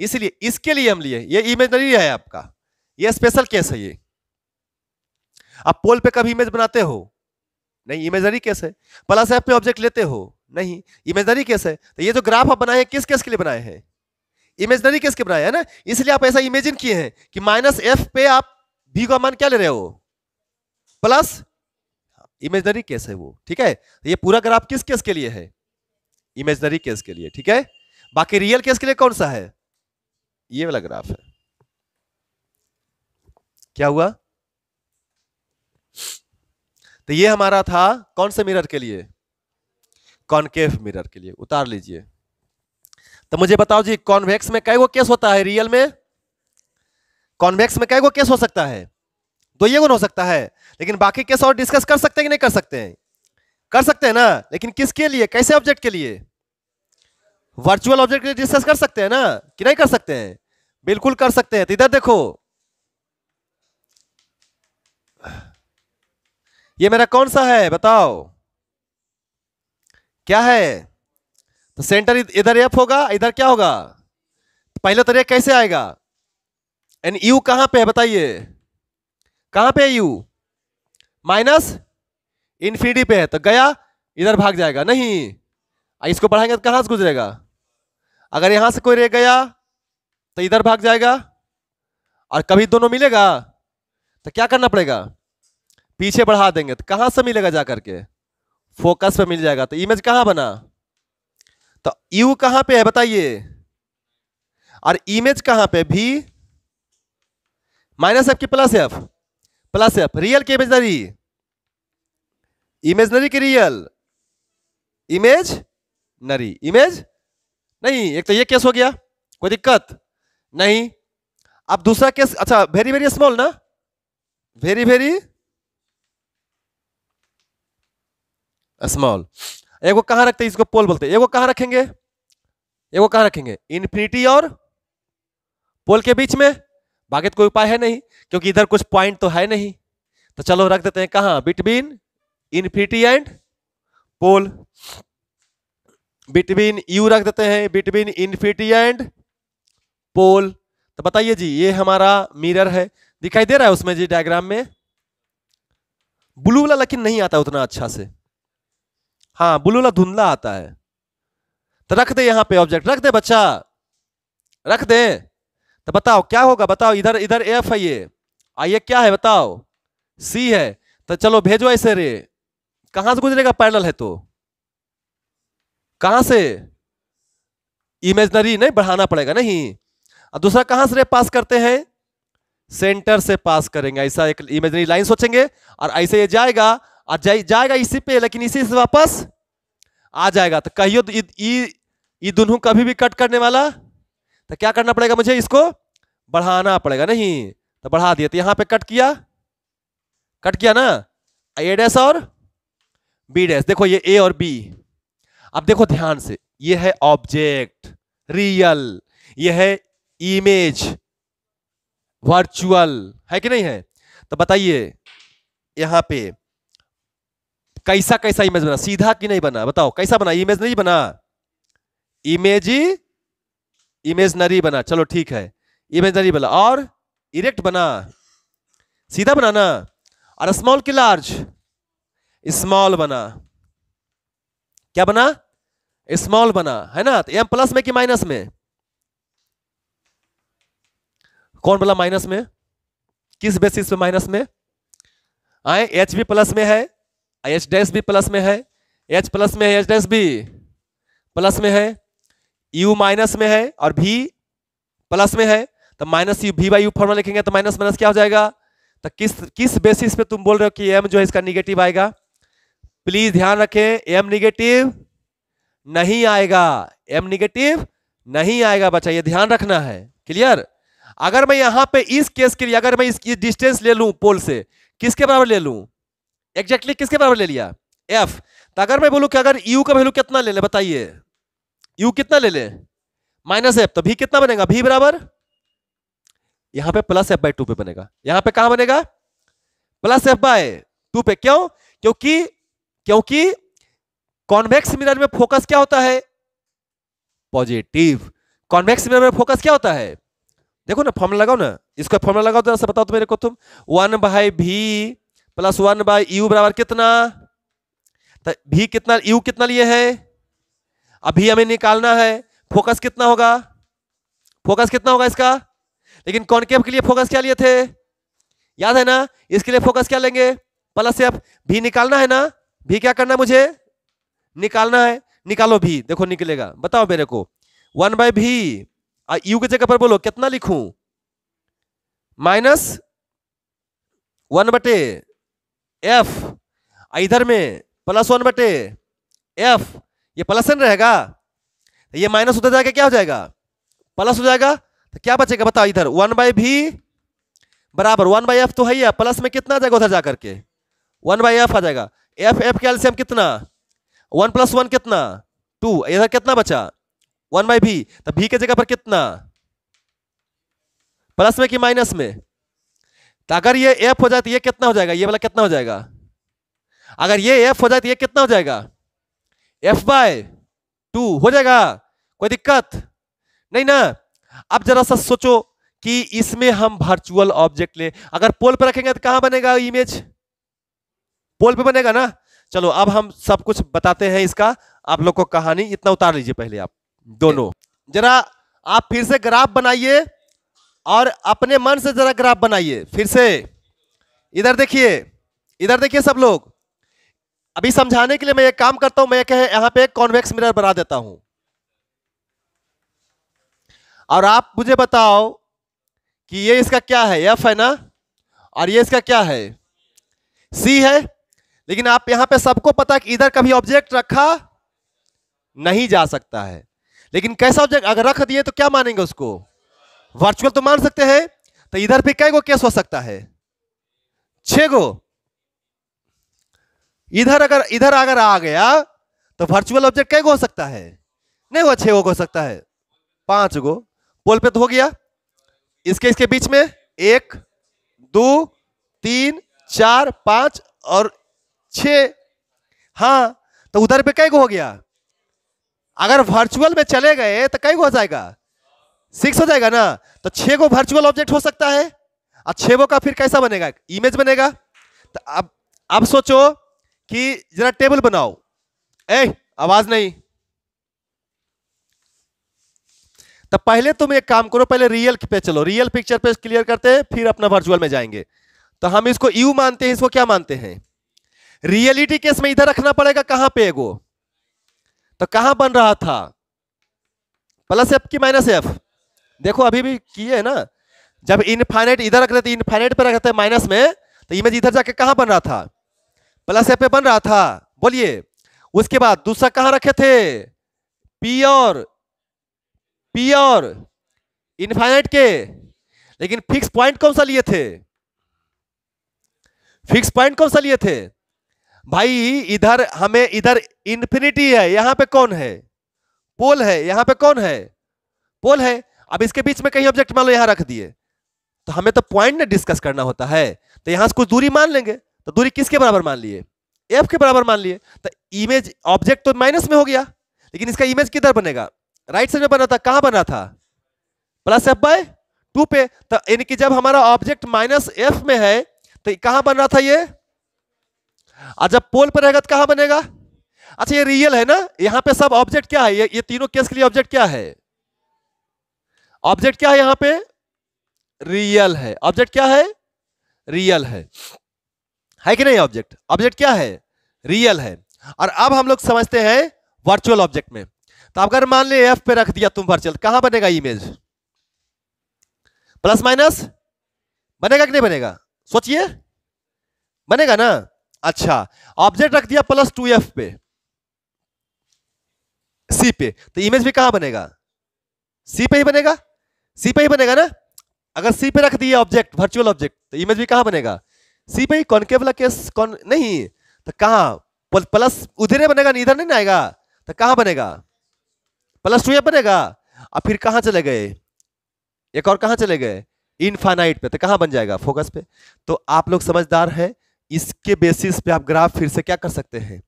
इसलिए इसके लिए हम लिए ये इमेजनरी है आपका ये स्पेशल केस है ये आप पोल पे कभी इमेज बनाते हो नहीं इमेजनरी केस है प्लस एफ पे ऑब्जेक्ट लेते हो नहीं इमेजनरी केस है तो ये जो ग्राफ आप बनाए हैं किस केस के लिए बनाए हैं इमेजनरी केस के बनाए हैं ना इसलिए आप ऐसा इमेजिन किए हैं कि माइनस एफ पे आप भी का मान क्या ले रहे हो प्लस इमेजनरी केस है वो ठीक है तो ये पूरा ग्राफ किस केस के लिए है इमेजनरी केस के लिए ठीक है बाकी रियल केस के लिए कौन सा है ये वाला ग्राफ है क्या हुआ तो ये हमारा था कौन से मिरर के लिए कॉन्केव मिरर के लिए उतार लीजिए तो मुझे बताओ जी कॉन्वेक्स में कैगो केस होता है रियल में कॉन्वेक्स में कैगो केस हो सकता है दो ये गुण हो सकता है लेकिन बाकी केस और डिस्कस कर सकते हैं कि नहीं कर सकते हैं कर सकते हैं ना लेकिन किसके लिए कैसे ऑब्जेक्ट के लिए वर्चुअल ऑब्जेक्ट के लिए डिस्कस कर सकते हैं ना कि नहीं कर सकते हैं बिल्कुल कर सकते हैं तो इधर देखो ये मेरा कौन सा है बताओ क्या है तो सेंटर इधर एफ होगा इधर क्या होगा पहला तो कैसे आएगा एंड यू कहां पे है बताइए कहां पे है यू माइनस इन्फिनिटी पे है तो गया इधर भाग जाएगा नहीं इसको बढ़ाएंगे तो कहां से गुजरेगा अगर यहां से कोई रे गया तो इधर भाग जाएगा और कभी दोनों मिलेगा तो क्या करना पड़ेगा पीछे बढ़ा देंगे तो कहां से मिलेगा जाकर के फोकस पे मिल जाएगा तो इमेज कहां बना तो यू कहां पे है बताइए और इमेज कहां पे भी माइनस एफ की plus F plus F real की इमेजनरी इमेजनरी की रियल इमेज नरी इमेज नहीं एक तो ये केस हो गया कोई दिक्कत नहीं अब दूसरा केस अच्छा वेरी वेरी स्मॉल ना वेरी वेरी स्मॉल एगो कहाँ रखते हैं इसको पोल बोलते हैं एगो कहाँ रखेंगे एगो कहाँ रखेंगे इन्फिनिटी और पोल के बीच में बाकी तो कोई उपाय है नहीं क्योंकि इधर कुछ पॉइंट तो है नहीं तो चलो रख देते हैं कहाँ between infinity and pole between U रख देते हैं बिटवीन इन्फिनिटी एंड पोल तो बताइए जी ये हमारा मिरर है दिखाई दे रहा है उसमें जी डायग्राम में ब्लू वाला लेकिन नहीं आता उतना अच्छा से हाँ बुलूला धुंधला आता है तो रख दे यहां पे ऑब्जेक्ट रख दे बच्चा रख दे तो बताओ क्या होगा बताओ इधर इधर एफ है ये आइए क्या है बताओ सी है तो चलो भेजो ऐसे रे कहां से गुजरेगा पैरल है तो कहां से इमेजनरी नहीं बढ़ाना पड़ेगा नहीं और दूसरा कहां से रे पास करते हैं सेंटर से पास करेंगे ऐसा एक इमेजनरी लाइन सोचेंगे और ऐसे ये जाएगा आ जा, जाएगा इसी पे लेकिन इसी से वापस आ जाएगा तो कहियो ये तो दोनों कभी भी कट करने वाला तो क्या करना पड़ेगा मुझे इसको बढ़ाना पड़ेगा नहीं तो बढ़ा दिया तो यहां पे कट किया कट किया ना ए डैस और बी डैस देखो ये ए और बी अब देखो ध्यान से ये है ऑब्जेक्ट रियल ये है इमेज वर्चुअल है कि नहीं है तो बताइए यहां पे कैसा कैसा इमेज बना सीधा कि नहीं बना बताओ कैसा बना इमेज नहीं बना इमेज इमेजनरी बना चलो ठीक है इमेजनरी बना और इरेक्ट बना सीधा बनाना और स्मॉल की लार्ज स्मॉल बना क्या बना स्मॉल बना है ना तो एम प्लस में कि माइनस में कौन बोला माइनस में किस बेसिस पे माइनस में आए एच बी प्लस में है एच डैस भी प्लस में है एच प्लस में है एच डैस भी प्लस में है यू माइनस में है और भी प्लस में है तो minus U V by U formula लिखेंगे तो माइनस माइनस क्या हो जाएगा तो किस किस बेसिस पे तुम बोल रहे हो कि एम जो है इसका निगेटिव आएगा प्लीज ध्यान रखें एम निगेटिव नहीं आएगा एम निगेटिव नहीं आएगा बच्चा ये ध्यान रखना है क्लियर अगर मैं यहां पे इस केस के लिए अगर मैं इसकी डिस्टेंस ले लूं पोल से किसके बराबर ले लूं एग्जैक्टली exactly किसके बराबर ले लिया एफ तो अगर मैं बोलू कि अगर यू का वैल्यू कितना ले लें बताइए यू कितना ले लें माइनस एफ तो भी कितना बनेगा भी बराबर यहां पे प्लस एफ बाई टू पे बनेगा यहां पे कहा बनेगा प्लस एफ बाय टू पे क्यों क्योंकि क्योंकि कॉन्वेक्स मिरर में फोकस क्या होता है पॉजिटिव कॉन्वेक्स मिरर में फोकस क्या होता है देखो ना फॉर्मुला लगाओ ना इसका फॉर्मुला लगाओ तो बताओ तो मेरे को तुम one by V plus one by U बराबर कितना तो भी कितना यू कितना लिए है अभी हमें निकालना है फोकस कितना होगा फोकस कितना होगा इसका लेकिन कॉन्केव के लिए फोकस क्या लिए थे याद है ना इसके लिए फोकस क्या लेंगे प्लस एफ भी निकालना है ना भी क्या करना मुझे निकालना है निकालो भी देखो निकलेगा बताओ मेरे को वन बाय भी यू की जगह पर बोलो कितना लिखूं माइनस वन बटे एफ इधर में प्लस वन बटे एफ ये प्लस एन रहेगा तो ये माइनस उधर जाएगा क्या हो जाएगा प्लस हो जाएगा तो क्या बचेगा बताओ इधर वन बाई भी बराबर वन बाई एफ तो है ही प्लस में कितना आ जाएगा उधर जा करके वन बाई एफ आ जाएगा एफ एफ के एल्सियम कितना वन प्लस वन कितना टू इधर कितना बचा वन बाई भी तो भी के जगह पर कितना प्लस में कि माइनस में तो अगर ये एफ हो जाए तो ये कितना हो जाएगा ये वाला कितना हो जाएगा अगर ये एफ हो जाए तो ये कितना हो जाएगा एफ बाय टू हो जाएगा कोई दिक्कत नहीं ना अब जरा सा सोचो कि इसमें हम वर्चुअल ऑब्जेक्ट ले अगर पोल पर रखेंगे तो कहां बनेगा इमेज पोल पे बनेगा ना चलो अब हम सब कुछ बताते हैं इसका आप लोग को कहानी इतना उतार लीजिए पहले आप दोनों जरा आप फिर से ग्राफ बनाइए और अपने मन से जरा ग्राफ बनाइए फिर से इधर देखिए इधर देखिए सब लोग अभी समझाने के लिए मैं एक काम करता हूं मैं कहे यहां पे एक कॉन्वेक्स मिरर बना देता हूं और आप मुझे बताओ कि ये इसका क्या है एफ है ना और ये इसका क्या है सी है लेकिन आप यहां पे सबको पता कि इधर कभी ऑब्जेक्ट रखा नहीं जा सकता है लेकिन कैसा ऑब्जेक्ट अगर रख दिए तो क्या मानेंगे उसको वर्चुअल तो मान सकते हैं तो इधर पे कई गो केस हो सकता है छे गो इधर अगर इधर अगर आ गया तो वर्चुअल ऑब्जेक्ट कई गो हो सकता है नहीं हुआ छे गो हो सकता है पांच गो पोल पे तो हो गया इसके इसके बीच में एक दो तीन चार पांच और छ हाँ तो उधर पे कई गो हो गया अगर वर्चुअल में चले गए तो कई गो हो जाएगा सिक्स हो जाएगा ना तो छे को वर्चुअल ऑब्जेक्ट हो सकता है और छेवो का फिर कैसा बनेगा इमेज बनेगा तो अब अब सोचो कि जरा टेबल बनाओ ए आवाज नहीं तो पहले तुम एक काम करो पहले रियल पे चलो रियल पिक्चर पे क्लियर करते हैं फिर अपना वर्चुअल में जाएंगे तो हम इसको यू मानते हैं इसको क्या मानते हैं रियलिटी केस में इधर रखना पड़ेगा कहां पे एगो तो कहां बन रहा था प्लस एफ की माइनस एफ देखो अभी भी किए है ना जब इनफाइनाइट इधर रख रहे थे इनफाइनाइट पे रखते माइनस में तो इमेज इधर जाके कहाँ बन रहा था प्लस ए पे बन रहा था बोलिए उसके बाद दूसरा कहाँ रखे थे पी और पी और इनफाइनाइट के लेकिन फिक्स पॉइंट कौन सा लिए थे फिक्स पॉइंट कौन सा लिए थे भाई इधर हमें इधर इन्फिनिटी है यहां पे कौन है पोल है यहां पे कौन है पोल है अब इसके बीच में कहीं ऑब्जेक्ट मान लो यहां रख दिए तो हमें तो पॉइंट ना डिस्कस करना होता है तो यहां से कुछ दूरी मान लेंगे तो दूरी किसके बराबर मान लिए एफ के बराबर मान लिए तो इमेज ऑब्जेक्ट तो माइनस में हो गया लेकिन इसका इमेज किधर बनेगा राइट साइड में बना था कहां बना था प्लस एफ बाय टू पे तो यानी कि जब हमारा ऑब्जेक्ट माइनस एफ में है तो कहां बन रहा था ये और जब पोल पर रहेगा तो कहां बनेगा अच्छा ये रियल है ना यहां पे सब ऑब्जेक्ट क्या है ये, ये तीनों केस के लिए ऑब्जेक्ट क्या है ऑब्जेक्ट क्या है यहां पे रियल है ऑब्जेक्ट क्या है रियल है है कि नहीं ऑब्जेक्ट ऑब्जेक्ट क्या है रियल है और अब हम लोग समझते हैं वर्चुअल ऑब्जेक्ट में तो अगर मान ले एफ पे रख दिया तुम वर्चुअल कहां बनेगा इमेज प्लस माइनस बनेगा कि नहीं बनेगा सोचिए बनेगा ना अच्छा ऑब्जेक्ट रख दिया प्लस टू एफ पे सी पे तो इमेज भी कहां बनेगा सी पे ही बनेगा सी पे ही बनेगा ना अगर सी पे रख दिया ऑब्जेक्ट वर्चुअल ऑब्जेक्ट तो इमेज भी कहाँ बनेगा सी पे ही कॉनकेव वाला केस कौन नहीं तो कहाँ प्लस उधर बनेगा इधर नहीं आएगा तो कहाँ बनेगा प्लस टू बनेगा और फिर कहाँ चले गए एक और कहाँ चले गए इनफाइनाइट पे तो कहां बन जाएगा फोकस पे तो आप लोग समझदार है इसके बेसिस पे आप ग्राफ फिर से क्या कर सकते हैं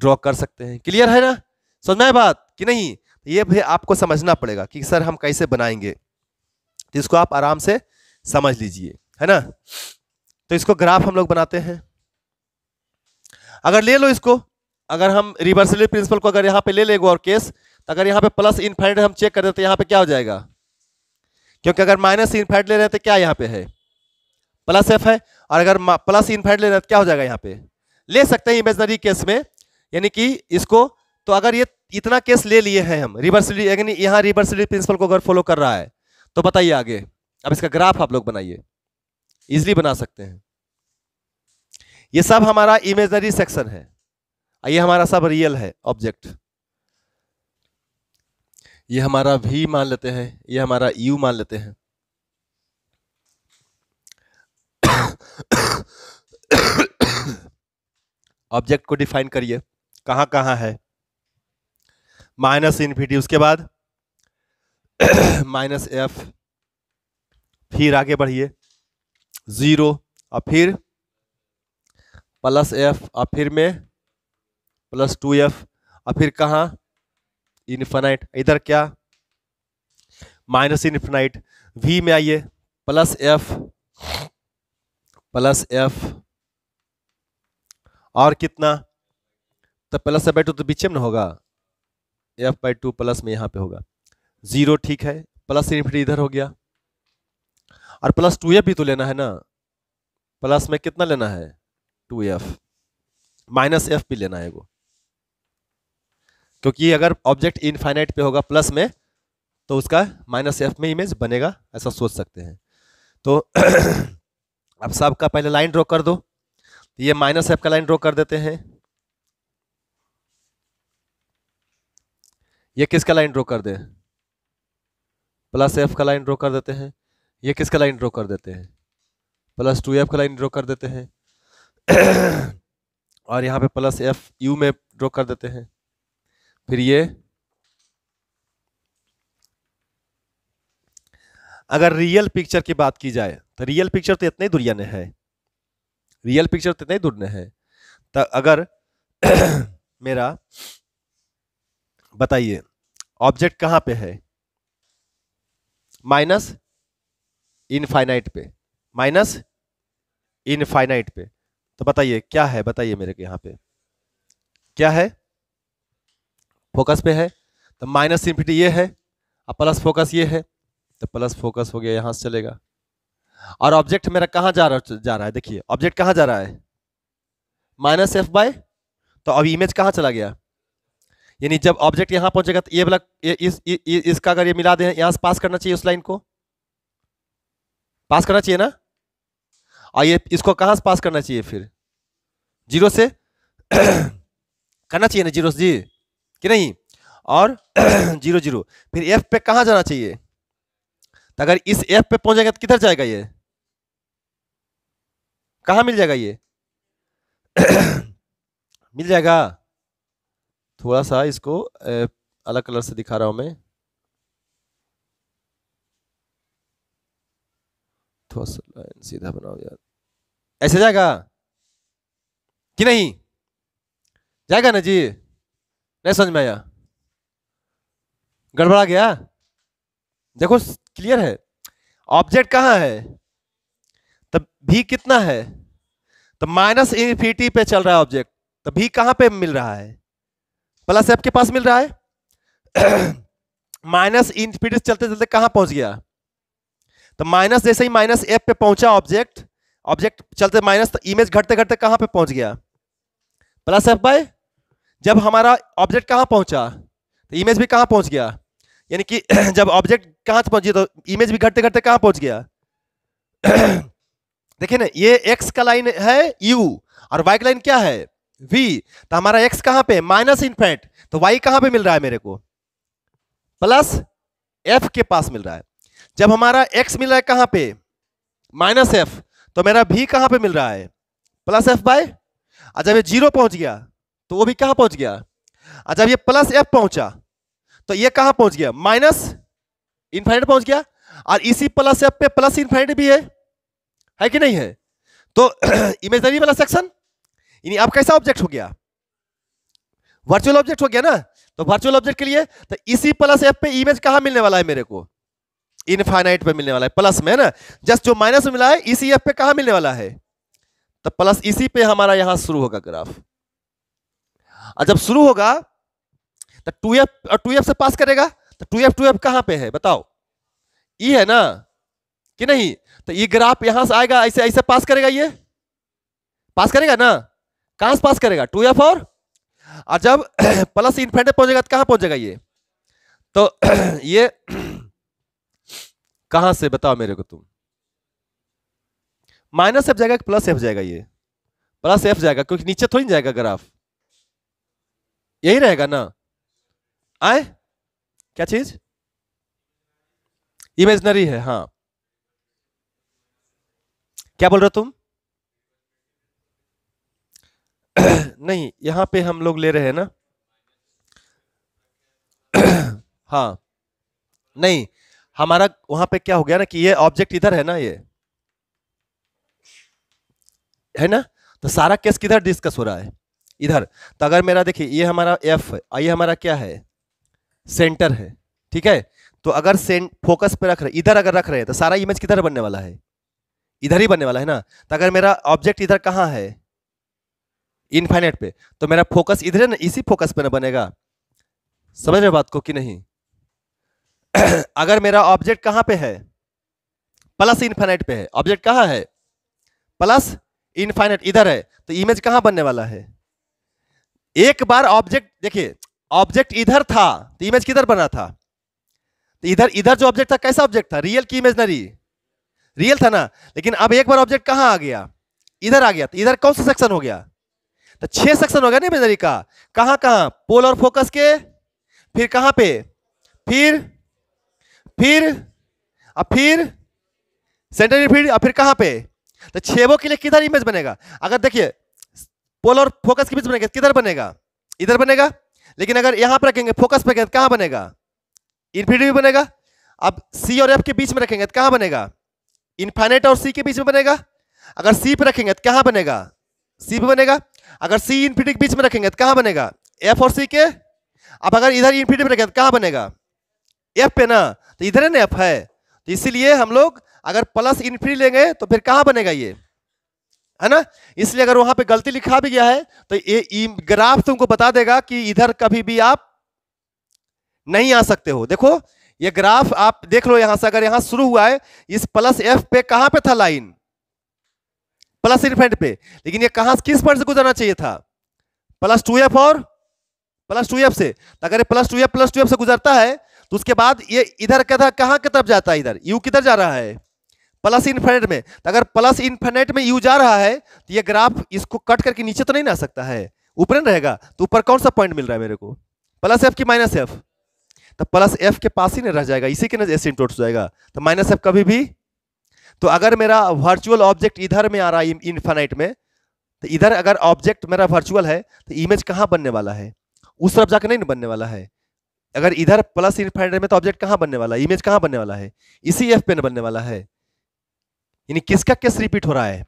ड्रॉ कर सकते हैं क्लियर है ना समझना है बात कि नहीं ये भी आपको समझना पड़ेगा कि सर हम कैसे बनाएंगे तो इसको आप आराम से समझ लीजिए है ना तो इसको ग्राफ हम लोग बनाते हैं अगर ले लो इसको अगर हम रिवर्सली प्रिंसिपल को अगर यहाँ पे ले लेंगे और केस तो अगर यहाँ पे प्लस इन्फाइट हम चेक कर देते यहाँ पे क्या हो जाएगा क्योंकि अगर माइनस इनफाइट ले रहे थे तो क्या यहाँ पे है प्लस एफ है और अगर प्लस इनफाइट ले रहे तो क्या हो जाएगा यहाँ पे ले सकते हैं इमेजनरी केस में यानी कि इसको तो अगर ये इतना केस ले लिए हैं हम रिवर्सिबिलिटी यानी यहाँ रिवर्सिबिलिटी प्रिंसिपल को अगर फॉलो कर रहा है तो बताइए आगे अब इसका ग्राफ आप लोग बनाइए इजिली बना सकते हैं ये सब हमारा इमेजनरी सेक्शन है ये हमारा सब रियल है ऑब्जेक्ट ये हमारा वी मान लेते हैं ये हमारा यू मान लेते हैं ऑब्जेक्ट को डिफाइन करिए कहाँ कहाँ है माइनस इन्फिनिटी उसके बाद माइनस एफ फिर आगे बढ़िए ज़ीरो और फिर प्लस एफ और फिर में प्लस टू एफ और फिर कहाँ इन्फेनाइट इधर क्या माइनस इन्फिनाइट वी में आइए प्लस एफ प्लस एफ और कितना तो प्लस एफ बाई टू तो बीच में ना होगा एफ बाई टू प्लस में यहाँ पे होगा जीरो ठीक है प्लस इन्फिनिटी इधर हो गया और प्लस टू एफ भी तो लेना है ना प्लस में कितना लेना है टू एफ माइनस एफ भी लेना है वो क्योंकि अगर ऑब्जेक्ट इनफाइनाइट पे होगा प्लस में तो उसका माइनस एफ में इमेज बनेगा ऐसा सोच सकते हैं तो अब सबका पहले लाइन ड्रॉ कर दो ये माइनस एफ का लाइन ड्रॉ कर देते हैं ये किसका लाइन ड्रॉ कर दे प्लस एफ का लाइन ड्रॉ कर देते हैं ये किसका लाइन ड्रॉ कर देते हैं प्लस टू एफ का लाइन ड्रॉ कर देते हैं और यहाँ पे प्लस एफ यू में ड्रॉ कर देते हैं फिर ये अगर रियल पिक्चर की बात की जाए तो रियल पिक्चर तो इतने ही दूरिया ने है रियल पिक्चर तो इतने ही दूर ने है तो अगर मेरा बताइए ऑब्जेक्ट कहां पे है माइनस इनफाइनाइट पे माइनस इनफाइनाइट पे तो बताइए क्या है बताइए मेरे को यहां पे क्या है फोकस पे है तो माइनस इन्फिनिटी ये है और प्लस फोकस ये है तो प्लस फोकस हो गया यहां से चलेगा और ऑब्जेक्ट मेरा कहां जा रहा जा रहा है देखिए ऑब्जेक्ट कहां जा रहा है माइनस एफ बाय तो अब इमेज कहाँ चला गया यानी जब ऑब्जेक्ट यहाँ पहुंचेगा तो ये वाला इस, इसका अगर ये मिला दें यहाँ से पास करना चाहिए उस लाइन को पास करना चाहिए ना और ये इसको कहाँ से पास करना चाहिए फिर जीरो से करना चाहिए ना जीरो से जी कि नहीं और जीरो जीरो फिर एफ पे कहाँ जाना चाहिए तो अगर इस एफ पे पहुंचेगा तो किधर जाएगा ये कहाँ मिल जाएगा ये मिल जाएगा थोड़ा सा इसको अलग कलर से दिखा रहा हूं मैं थोड़ा सा लाइन सीधा बनाओ यार ऐसे जाएगा कि नहीं जाएगा ना जी नहीं समझ में आया गड़बड़ा गया देखो क्लियर है ऑब्जेक्ट कहाँ है तब भी कितना है तो माइनस इन्फिनिटी पे चल रहा है ऑब्जेक्ट तो भी कहाँ पे मिल रहा है प्लस एफ के पास मिल रहा है माइनस इनफिनिटी चलते चलते कहां पहुंच गया तो माइनस जैसे ही माइनस एफ पे पहुंचा ऑब्जेक्ट ऑब्जेक्ट चलते माइनस तो इमेज घटते घटते कहां पे पहुंच गया प्लस एफ बाय जब हमारा ऑब्जेक्ट कहां पहुंचा तो इमेज भी कहां पहुंच गया यानी कि जब ऑब्जेक्ट कहां पहुंच गया तो इमेज भी घटते घटते कहां पहुंच गया देखिए ना ये एक्स का लाइन है यू और वाई का लाइन क्या है वी तो हमारा एक्स कहां पे माइनस इनफेंट तो वाई कहां पे मिल रहा है मेरे को प्लस एफ के पास मिल रहा है जब हमारा एक्स मिल रहा है कहां पे माइनस एफ तो मेरा भी कहां पे मिल रहा है प्लस एफ बाय जब ये जीरो पहुंच गया तो वो भी कहां पहुंच गया और अच्छा, जब ये प्लस एफ पहुंचा तो ये कहां पहुंच गया माइनस इन्फाइनेट पहुंच गया और इसी प्लस एफ पे प्लस इन्फाइनेट भी है है कि नहीं है तो इमेजनरी वाला सेक्शन यानी अब कैसा ऑब्जेक्ट हो गया वर्चुअल ऑब्जेक्ट हो गया ना तो वर्चुअल ऑब्जेक्ट के लिए तो इसी प्लस एफ पे इमेज कहां मिलने वाला है मेरे को इनफाइनाइट पे मिलने वाला है प्लस में ना जस्ट जो माइनस मिला है इसी एफ पे कहा मिलने वाला है तो प्लस इसी पे हमारा यहां शुरू होगा ग्राफ और जब शुरू होगा तो टू एफ और टू एफ से पास करेगा तो टू एफ टू एफ कहां पे है बताओ ये e है ना कि नहीं तो ये ग्राफ यहां से आएगा ऐसे ऐसे पास करेगा ये पास करेगा ना कहां से पास करेगा टू या फोर और जब प्लस इन्फेंट पहुंचेगा तो कहां पहुंचेगा ये तो ये कहां से बताओ मेरे को तुम माइनस एफ जाएगा कि प्लस एफ जाएगा ये प्लस एफ जाएगा क्योंकि नीचे थोड़ी जाएगा ग्राफ यही रहेगा ना आए क्या चीज इमेजनरी है हाँ क्या बोल रहे हो तुम नहीं यहाँ पे हम लोग ले रहे हैं ना हाँ नहीं हमारा वहां पे क्या हो गया ना कि ये ऑब्जेक्ट इधर है ना ये है ना तो सारा केस किधर डिस्कस हो रहा है इधर तो अगर मेरा देखिए ये हमारा एफ है ये हमारा क्या है सेंटर है ठीक है तो अगर सेंट फोकस पे रख रहे इधर अगर रख रहे हैं तो सारा इमेज किधर बनने वाला है इधर ही बनने वाला है ना तो अगर मेरा ऑब्जेक्ट इधर कहाँ है इनफाइनेट पे तो मेरा फोकस इधर है ना इसी फोकस पे ना बनेगा समझ रहे बात को कि नहीं अगर मेरा ऑब्जेक्ट कहां पे है प्लस इनफाइनेट पे है ऑब्जेक्ट कहां है प्लस इनफाइनेट इधर है तो इमेज कहां बनने वाला है एक बार ऑब्जेक्ट देखिए ऑब्जेक्ट इधर था तो इमेज किधर बना था तो इधर इधर जो ऑब्जेक्ट था कैसा ऑब्जेक्ट था रियल की इमेजनरी रियल था ना लेकिन अब एक बार ऑब्जेक्ट कहां आ गया इधर आ गया तो इधर कौन सा सेक्शन हो गया तो छह सेक्शन हो गया ना मेजरी का कहां कहां पोल और फोकस के फिर कहां पे फिर फिर अब फिर सेंटर फिर अब फिर कहां पे तो छेवों के लिए किधर इमेज बनेगा अगर देखिए पोल और फोकस के बीच बनेगा किधर बनेगा इधर बनेगा लेकिन अगर यहां पर रखेंगे फोकस पर तो कहाँ बनेगा भी बनेगा अब सी और एफ के बीच में रखेंगे तो कहां बनेगा इनफाइनेट और सी के बीच में बनेगा अगर सी पे रखेंगे तो कहां बनेगा सी पे बनेगा अगर सी इनफिनिटी के बीच में रखेंगे तो कहाँ बनेगा एफ और सी के अब अगर इधर इनफिनिटी में रखेंगे तो कहाँ बनेगा एफ पे ना तो इधर है ना एफ है तो इसीलिए हम लोग अगर प्लस इनफिनिटी लेंगे तो फिर कहाँ बनेगा ये है ना इसलिए अगर वहाँ पे गलती लिखा भी गया है तो ये ग्राफ तुमको बता देगा कि इधर कभी भी आप नहीं आ सकते हो देखो ये ग्राफ आप देख लो यहां से अगर यहां शुरू हुआ है इस प्लस एफ पे कहां पे था लाइन प्लस इन्फेंट पे लेकिन ये कहां किस पॉइंट से गुजरना चाहिए था प्लस टू एफ और प्लस टू एफ से तो अगर plus two F plus two F से गुजरता है तो उसके बाद ये इधर किधर कहां की तरफ जाता है इधर यू किधर जा रहा है प्लस इन्फेनेट में तो अगर प्लस इन्फेनेट में यू जा रहा है तो ये ग्राफ इसको कट करके नीचे तो नहीं ना सकता है ऊपर रहेगा तो ऊपर कौन सा पॉइंट मिल रहा है मेरे को प्लस एफ की माइनस एफ तो प्लस एफ के पास ही नहीं रह जाएगा इसी के नजर एसिम्टोट हो जाएगा तो माइनस एफ कभी भी तो अगर मेरा वर्चुअल ऑब्जेक्ट इधर में आ रहा है इन्फानाइट में तो इधर अगर ऑब्जेक्ट मेरा वर्चुअल है तो इमेज कहाँ बनने वाला है उस तरफ जाकर नहीं बनने वाला है अगर इधर प्लस इन्फाइनाइट में तो ऑब्जेक्ट कहाँ बनने वाला है इमेज कहाँ बनने वाला है इसी एफ पेन बनने वाला है यानी किसका केस रिपीट हो रहा है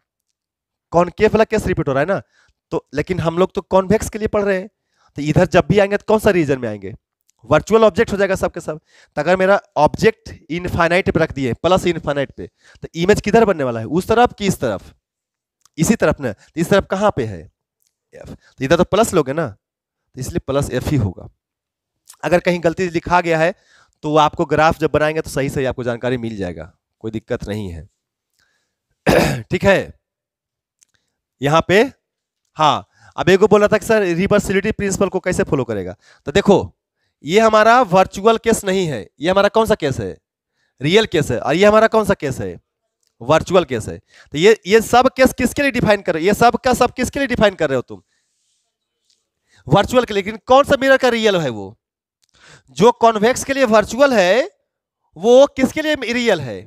कौन के वाला केस रिपीट हो रहा है ना तो लेकिन हम लोग तो कॉन्वेक्स के लिए पढ़ रहे हैं तो इधर जब भी आएंगे तो कौन सा रीजन में आएंगे वर्चुअल ऑब्जेक्ट हो जाएगा सबके सब तो अगर मेरा ऑब्जेक्ट इनफाइनाइट पे रख दिए प्लस इनफाइनाइट पे तो इमेज किधर बनने वाला है उस तरफ कि इस तरफ इसी तरफ ना तो इस तरफ कहाँ पे है एफ तो इधर तो प्लस लोगे ना तो इसलिए प्लस एफ ही होगा अगर कहीं गलती लिखा गया है तो आपको ग्राफ जब बनाएंगे तो सही सही आपको जानकारी मिल जाएगा कोई दिक्कत नहीं है ठीक है यहाँ पे हाँ अब एक बोला था कि सर रिवर्सिलिटी प्रिंसिपल को कैसे फॉलो करेगा तो देखो ये हमारा वर्चुअल केस नहीं है ये हमारा कौन सा केस है रियल केस है और ये हमारा कौन सा केस है वर्चुअल केस है तो ये ये सब केस किसके लिए डिफाइन कर रहे ये सब का सब किसके लिए डिफाइन कर रहे हो तुम वर्चुअल के लिए लेकिन कौन सा मिरर का रियल है वो जो कॉन्वेक्स के लिए वर्चुअल है वो किसके लिए रियल है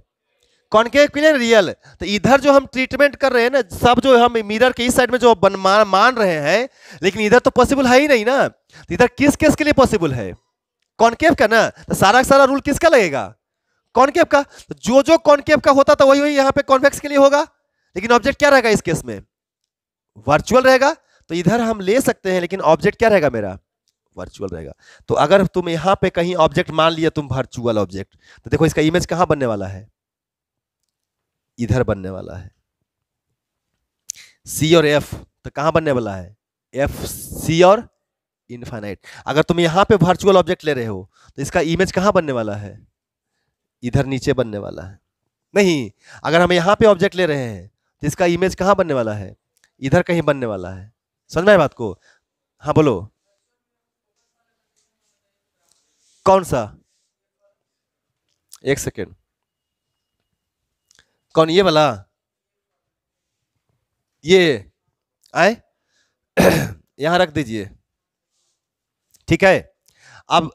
कॉन्केव के लिए रियल तो इधर जो हम ट्रीटमेंट कर रहे हैं ना सब जो हम मिरर के इस साइड में जो मान, मान रहे हैं लेकिन इधर तो पॉसिबल है ही नहीं ना तो इधर किस केस के लिए पॉसिबल है कॉनकेव का ना तो सारा सारा रूल किसका लगेगा कॉनकेव का तो जो जो कॉनकेव का होता था वही वही यहां पे कॉन्वेक्स के लिए होगा लेकिन ऑब्जेक्ट क्या रहेगा इस केस में वर्चुअल रहेगा तो इधर हम ले सकते हैं लेकिन ऑब्जेक्ट क्या रहेगा मेरा वर्चुअल रहेगा तो अगर तुम यहां पे कहीं ऑब्जेक्ट मान लिया तुम वर्चुअल ऑब्जेक्ट तो देखो इसका इमेज कहां बनने वाला है इधर बनने वाला है सी और एफ तो कहां बनने वाला है एफ सी और इनफाइनाइट अगर तुम यहाँ पे वर्चुअल ऑब्जेक्ट ले रहे हो तो इसका इमेज कहाँ बनने वाला है इधर नीचे बनने वाला है नहीं अगर हम यहाँ पे ऑब्जेक्ट ले रहे हैं तो इसका इमेज कहाँ बनने वाला है इधर कहीं बनने वाला है समझ में बात को हाँ बोलो कौन सा एक सेकेंड कौन ये वाला ये आए यहां रख दीजिए ठीक है अब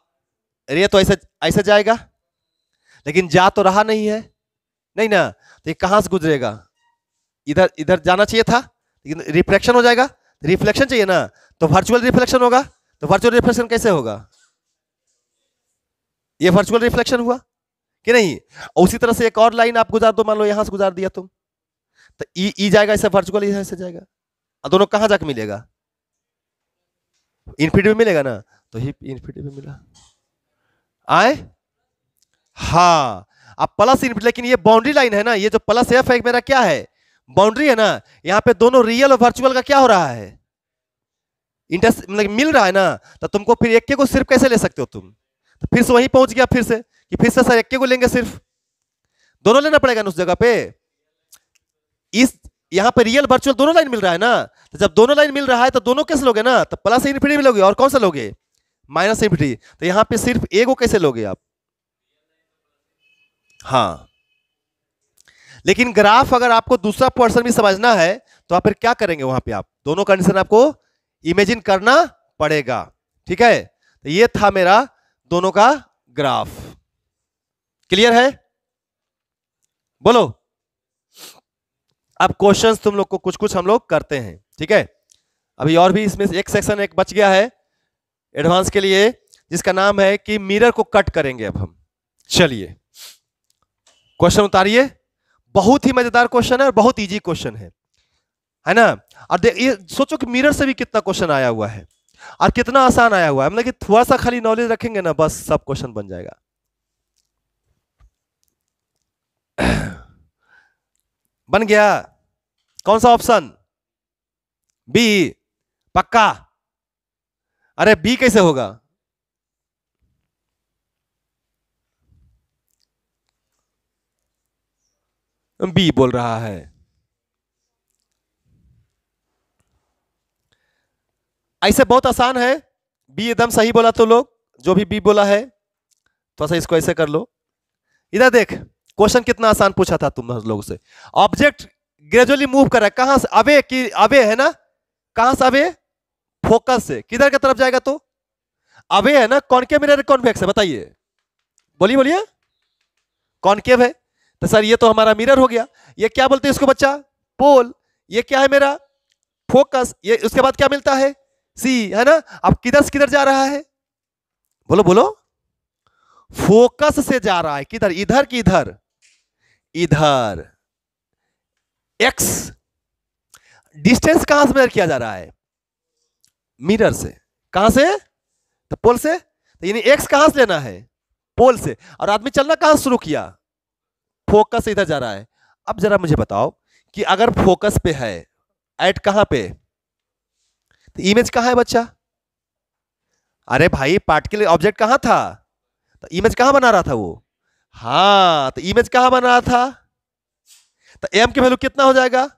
रे तो ऐसा ऐसा जाएगा लेकिन जा तो रहा नहीं है नहीं ना तो ये कहां से गुजरेगा इधर इधर जाना चाहिए था लेकिन रिफ्लेक्शन हो जाएगा रिफ्लेक्शन चाहिए ना तो वर्चुअल रिफ्लेक्शन होगा तो वर्चुअल रिफ्लेक्शन कैसे होगा ये वर्चुअल रिफ्लेक्शन हुआ कि नहीं और उसी तरह से एक और लाइन आप गुजार दो मान लो यहां से गुजार दिया तुम तो ई जाएगा ऐसे वर्चुअल ऐसे जाएगा दोनों कहां जाके मिलेगा इनफिट में मिलेगा ना तो हिप इनफिनिटी पे मिला आए हाँ अब प्लस इनफिनिटी लेकिन ये बाउंड्री लाइन है ना ये जो प्लस एफ है मेरा क्या है बाउंड्री है ना यहाँ पे दोनों रियल और वर्चुअल का क्या हो रहा है इंटर मतलब मिल रहा है ना तो तुमको फिर एक के को सिर्फ कैसे ले सकते हो तुम तो फिर से वहीं पहुंच गया फिर से कि फिर से सर एक के को लेंगे सिर्फ दोनों लेना पड़ेगा ना उस जगह पे इस यहाँ पे रियल वर्चुअल दोनों लाइन मिल रहा है ना तो जब दोनों लाइन मिल रहा है तो दोनों कैसे लोगे ना तो प्लस इनफिनिटी में लोगे और कौन सा लोगे माइनस इन्फिनिटी तो यहां पे सिर्फ ए को कैसे लोगे आप हाँ लेकिन ग्राफ अगर आपको दूसरा पोर्सन भी समझना है तो आप फिर क्या करेंगे वहां पे आप दोनों कंडीशन आपको इमेजिन करना पड़ेगा ठीक है तो ये था मेरा दोनों का ग्राफ क्लियर है बोलो अब क्वेश्चंस तुम लोग को कुछ कुछ हम लोग करते हैं ठीक है अभी और भी इसमें एक सेक्शन एक बच गया है एडवांस के लिए जिसका नाम है कि मिरर को कट करेंगे अब हम चलिए क्वेश्चन उतारिए बहुत ही मजेदार क्वेश्चन है और बहुत इजी क्वेश्चन है है ना और ये सोचो कि मिरर से भी कितना क्वेश्चन आया हुआ है और कितना आसान आया हुआ है मतलब कि थोड़ा सा खाली नॉलेज रखेंगे ना बस सब क्वेश्चन बन जाएगा बन गया कौन सा ऑप्शन बी पक्का अरे बी कैसे होगा बी बोल रहा है ऐसे बहुत आसान है बी एकदम सही बोला तो लोग जो भी बी बोला है तो सा इसको ऐसे कर लो इधर देख क्वेश्चन कितना आसान पूछा था तुम लोगों से ऑब्जेक्ट ग्रेजुअली मूव कर रहा है कहां से अवे की अवे है ना कहां से अवे फोकस से किधर की तरफ जाएगा तो अब है ना कॉन्केव मिरर कॉन्वेक्स है बताइए बोलिए बोलिए कॉनकेव है तो सर ये तो हमारा मिरर हो गया ये क्या बोलते हैं इसको बच्चा पोल ये क्या है मेरा फोकस ये उसके बाद क्या मिलता है सी है ना अब किधर से किधर जा रहा है बोलो बोलो फोकस से जा रहा है किधर इधर की इधर इधर एक्स डिस्टेंस कहां से मेजर किया जा रहा है मिरर से कहां से तो पोल से तो यानी एक्स कहां से लेना है पोल से और आदमी चलना कहां शुरू किया फोकस इधर जा रहा है अब जरा मुझे बताओ कि अगर फोकस पे है एट कहां पे तो इमेज कहां है बच्चा अरे भाई पार्टिकल ऑब्जेक्ट कहां था तो इमेज कहां बना रहा था वो हाँ तो इमेज कहां बना रहा था तो एम की वैल्यू कितना हो जाएगा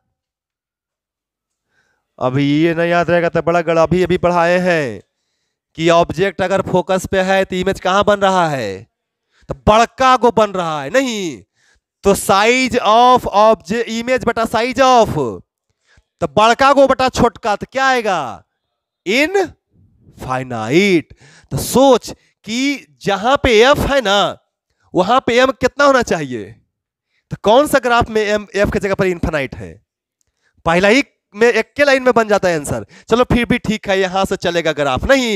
अभी ये नहीं याद रहेगा तो बड़ा गड़ा अभी अभी पढ़ाए हैं कि ऑब्जेक्ट अगर फोकस पे है तो इमेज कहाँ बन रहा है तो बड़का को बन रहा है नहीं तो साइज ऑफ ऑब्जेक्ट इमेज बटा साइज ऑफ तो बड़का को बटा छोटका तो क्या आएगा इन फाइनाइट तो सोच कि जहां पे एफ है ना वहां पे एम कितना होना चाहिए तो कौन सा ग्राफ में एम एफ की जगह पर इनफाइनाइट है पहला ही में एक के लाइन में बन जाता है आंसर चलो फिर भी ठीक है यहां से चलेगा ग्राफ नहीं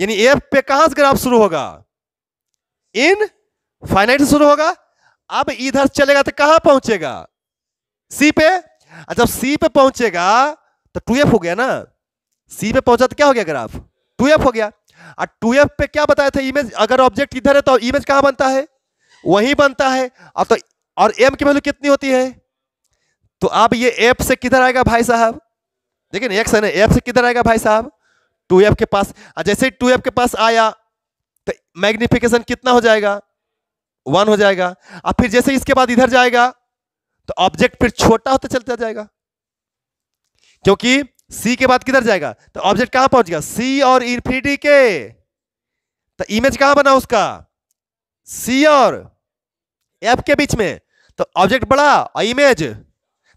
यानी एफ पे कहां से ग्राफ शुरू होगा इन फाइनाइट से शुरू होगा अब इधर चलेगा तो कहां पहुंचेगा सी पे जब सी पे पहुंचेगा तो टू एफ हो गया ना सी पे पहुंचा तो क्या हो गया ग्राफ टू एफ हो गया और टू एफ पे क्या बताया था इमेज अगर ऑब्जेक्ट इधर है तो इमेज कहां बनता है वहीं बनता है और तो और एम की वैल्यू कितनी होती है तो अब ये एफ से किधर आएगा भाई साहब देखिए ना एक्स है ना एफ से किधर आएगा भाई साहब टू एफ के पास जैसे ही टू एफ के पास आया तो मैग्निफिकेशन कितना हो जाएगा वन हो जाएगा अब फिर जैसे इसके बाद इधर जाएगा तो ऑब्जेक्ट फिर छोटा होता चलता जाएगा क्योंकि सी के बाद किधर जाएगा तो ऑब्जेक्ट कहां पहुंच गया सी और इन्फिनिटी के तो इमेज कहां बना उसका सी और एफ के बीच में तो ऑब्जेक्ट बड़ा और इमेज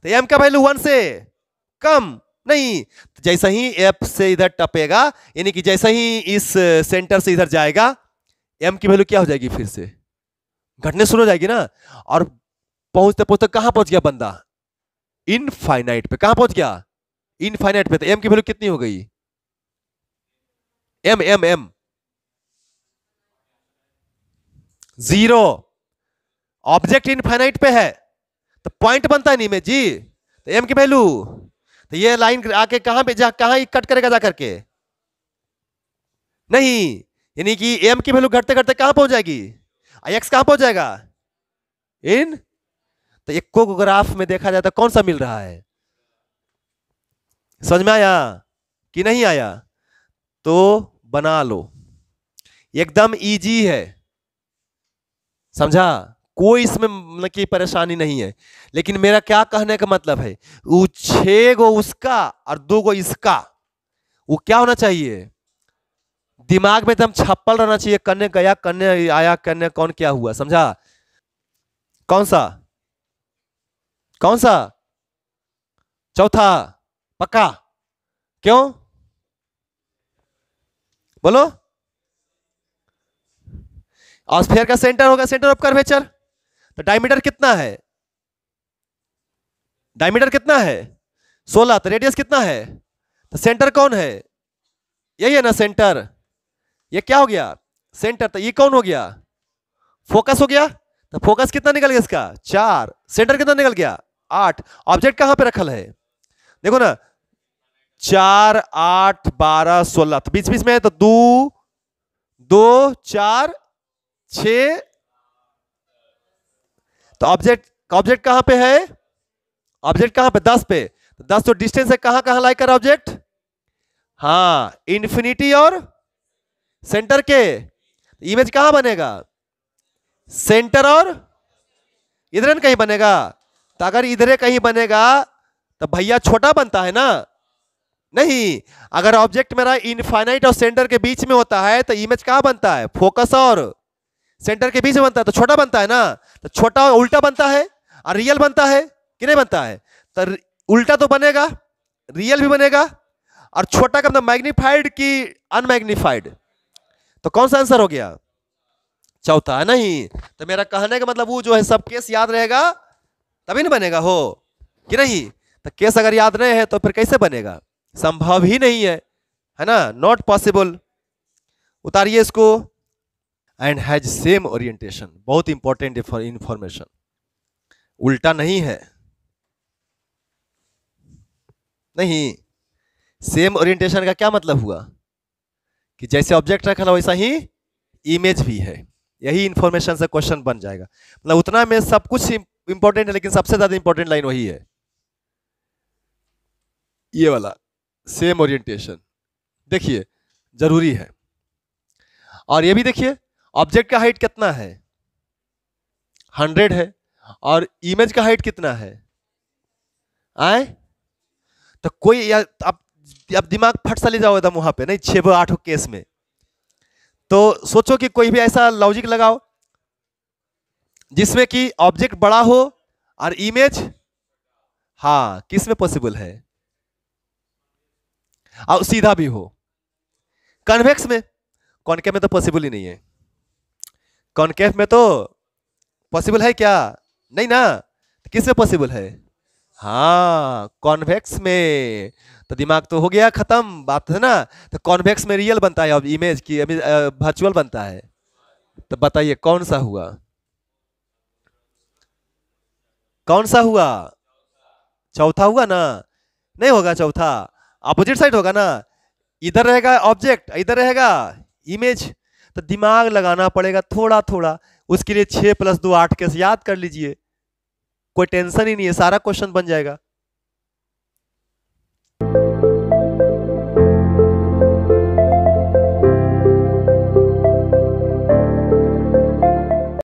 तो एम का वैल्यू वन से कम नहीं तो जैसा ही एफ से इधर टपेगा यानी कि जैसा ही इस सेंटर से इधर जाएगा एम की वैल्यू क्या हो जाएगी फिर से घटने शुरू हो जाएगी ना और पहुंचते पहुंचते कहां पहुंच गया बंदा इनफाइनाइट पे कहां पहुंच गया इनफाइनाइट पे तो एम की वैल्यू कितनी हो गई M M M zero object infinite पे है तो पॉइंट बनता है नहीं में जी तो एम की वैल्यू तो ये लाइन आके कहां पे जा कहां कट करेगा जा करके नहीं यानी कि एम की वैल्यू घटते घटते कहां पहुंच जाएगी एक्स कहां पहुंच जाएगा इन तो एक ग्राफ में देखा जाए तो कौन सा मिल रहा है समझ में आया कि नहीं आया तो बना लो एकदम इजी है समझा कोई इसमें मतलब की परेशानी नहीं है लेकिन मेरा क्या कहने का मतलब है वो छः गो उसका और दो गो इसका वो क्या होना चाहिए दिमाग में एकदम तो छप्पल रहना चाहिए कन्ने गया कन्ने आया कन्ने कौन क्या हुआ समझा कौन सा कौन सा चौथा पक्का क्यों बोलो ऑस्फेयर का सेंटर होगा सेंटर ऑफ कर्वेचर तो डायमीटर कितना है डायमीटर कितना है सोलह तो रेडियस कितना है तो सेंटर कौन है यही है ना सेंटर ये क्या हो गया सेंटर तो ये कौन हो गया फोकस हो गया तो फोकस कितना निकल गया इसका चार सेंटर कितना निकल गया आठ ऑब्जेक्ट कहां पे रखल है देखो ना चार आठ बारह सोलह तो बीच बीच में है तो दो दो चार छ तो ऑब्जेक्ट ऑब्जेक्ट कहां पे है ऑब्जेक्ट कहां पे दस पे तो दस तो डिस्टेंस है कहां कहां लाइकर ऑब्जेक्ट हाँ इन्फिनिटी और सेंटर के इमेज कहां बनेगा सेंटर और इधर कहीं बनेगा तो अगर इधर कहीं बनेगा तो भैया छोटा बनता है ना नहीं अगर ऑब्जेक्ट मेरा इनफाइनाइट और सेंटर के बीच में होता है तो इमेज कहां बनता है फोकस और सेंटर के बीच में बनता है तो छोटा बनता है ना तो छोटा उल्टा बनता है और रियल बनता है कि नहीं बनता है तो उल्टा तो बनेगा रियल भी बनेगा और छोटा का मतलब मैग्नीफाइड की अनमैग्नीफाइड तो कौन सा आंसर हो गया चौथा है नहीं तो मेरा कहने का मतलब वो जो है सब केस याद रहेगा तभी नहीं बनेगा हो कि नहीं तो केस अगर याद नहीं है तो फिर कैसे बनेगा संभव ही नहीं है है ना नॉट पॉसिबल उतारिए इसको एंड हैज सेम ओरिएंटेशन बहुत इंपॉर्टेंट इंफॉर्मेशन उल्टा नहीं है नहीं सेम ओरिएंटेशन का क्या मतलब हुआ कि जैसे ऑब्जेक्ट रखा था वैसा ही इमेज भी है यही इंफॉर्मेशन से क्वेश्चन बन जाएगा मतलब उतना में सब कुछ इंपॉर्टेंट है लेकिन सबसे ज्यादा इंपॉर्टेंट लाइन वही है ये वाला सेम ओरिएंटेशन देखिए जरूरी है और ये भी देखिए ऑब्जेक्ट का हाइट कितना है हंड्रेड है और इमेज का हाइट कितना है आए तो कोई या अब अब दिमाग फट सा ले जाओ एकदम वहां पे नहीं छः आठ केस में तो सोचो कि कोई भी ऐसा लॉजिक लगाओ जिसमें कि ऑब्जेक्ट बड़ा हो और इमेज हाँ किस में पॉसिबल है और सीधा भी हो कन्वेक्स में कॉन्केव में तो पॉसिबल ही नहीं है कॉन्केफ में तो पॉसिबल है क्या नहीं ना किस में पॉसिबल है हाँ कॉन्वेक्स में तो दिमाग तो हो गया खत्म बात है ना तो कॉन्वेक्स में रियल बनता है अब इमेज की वर्चुअल बनता है तो बताइए कौन सा हुआ कौन सा हुआ चौथा हुआ ना नहीं होगा चौथा अपोजिट साइड होगा ना इधर रहेगा ऑब्जेक्ट इधर रहेगा इमेज तो दिमाग लगाना पड़ेगा थोड़ा थोड़ा उसके लिए छः प्लस दो आठ कैसे याद कर लीजिए कोई टेंशन ही नहीं है सारा क्वेश्चन बन जाएगा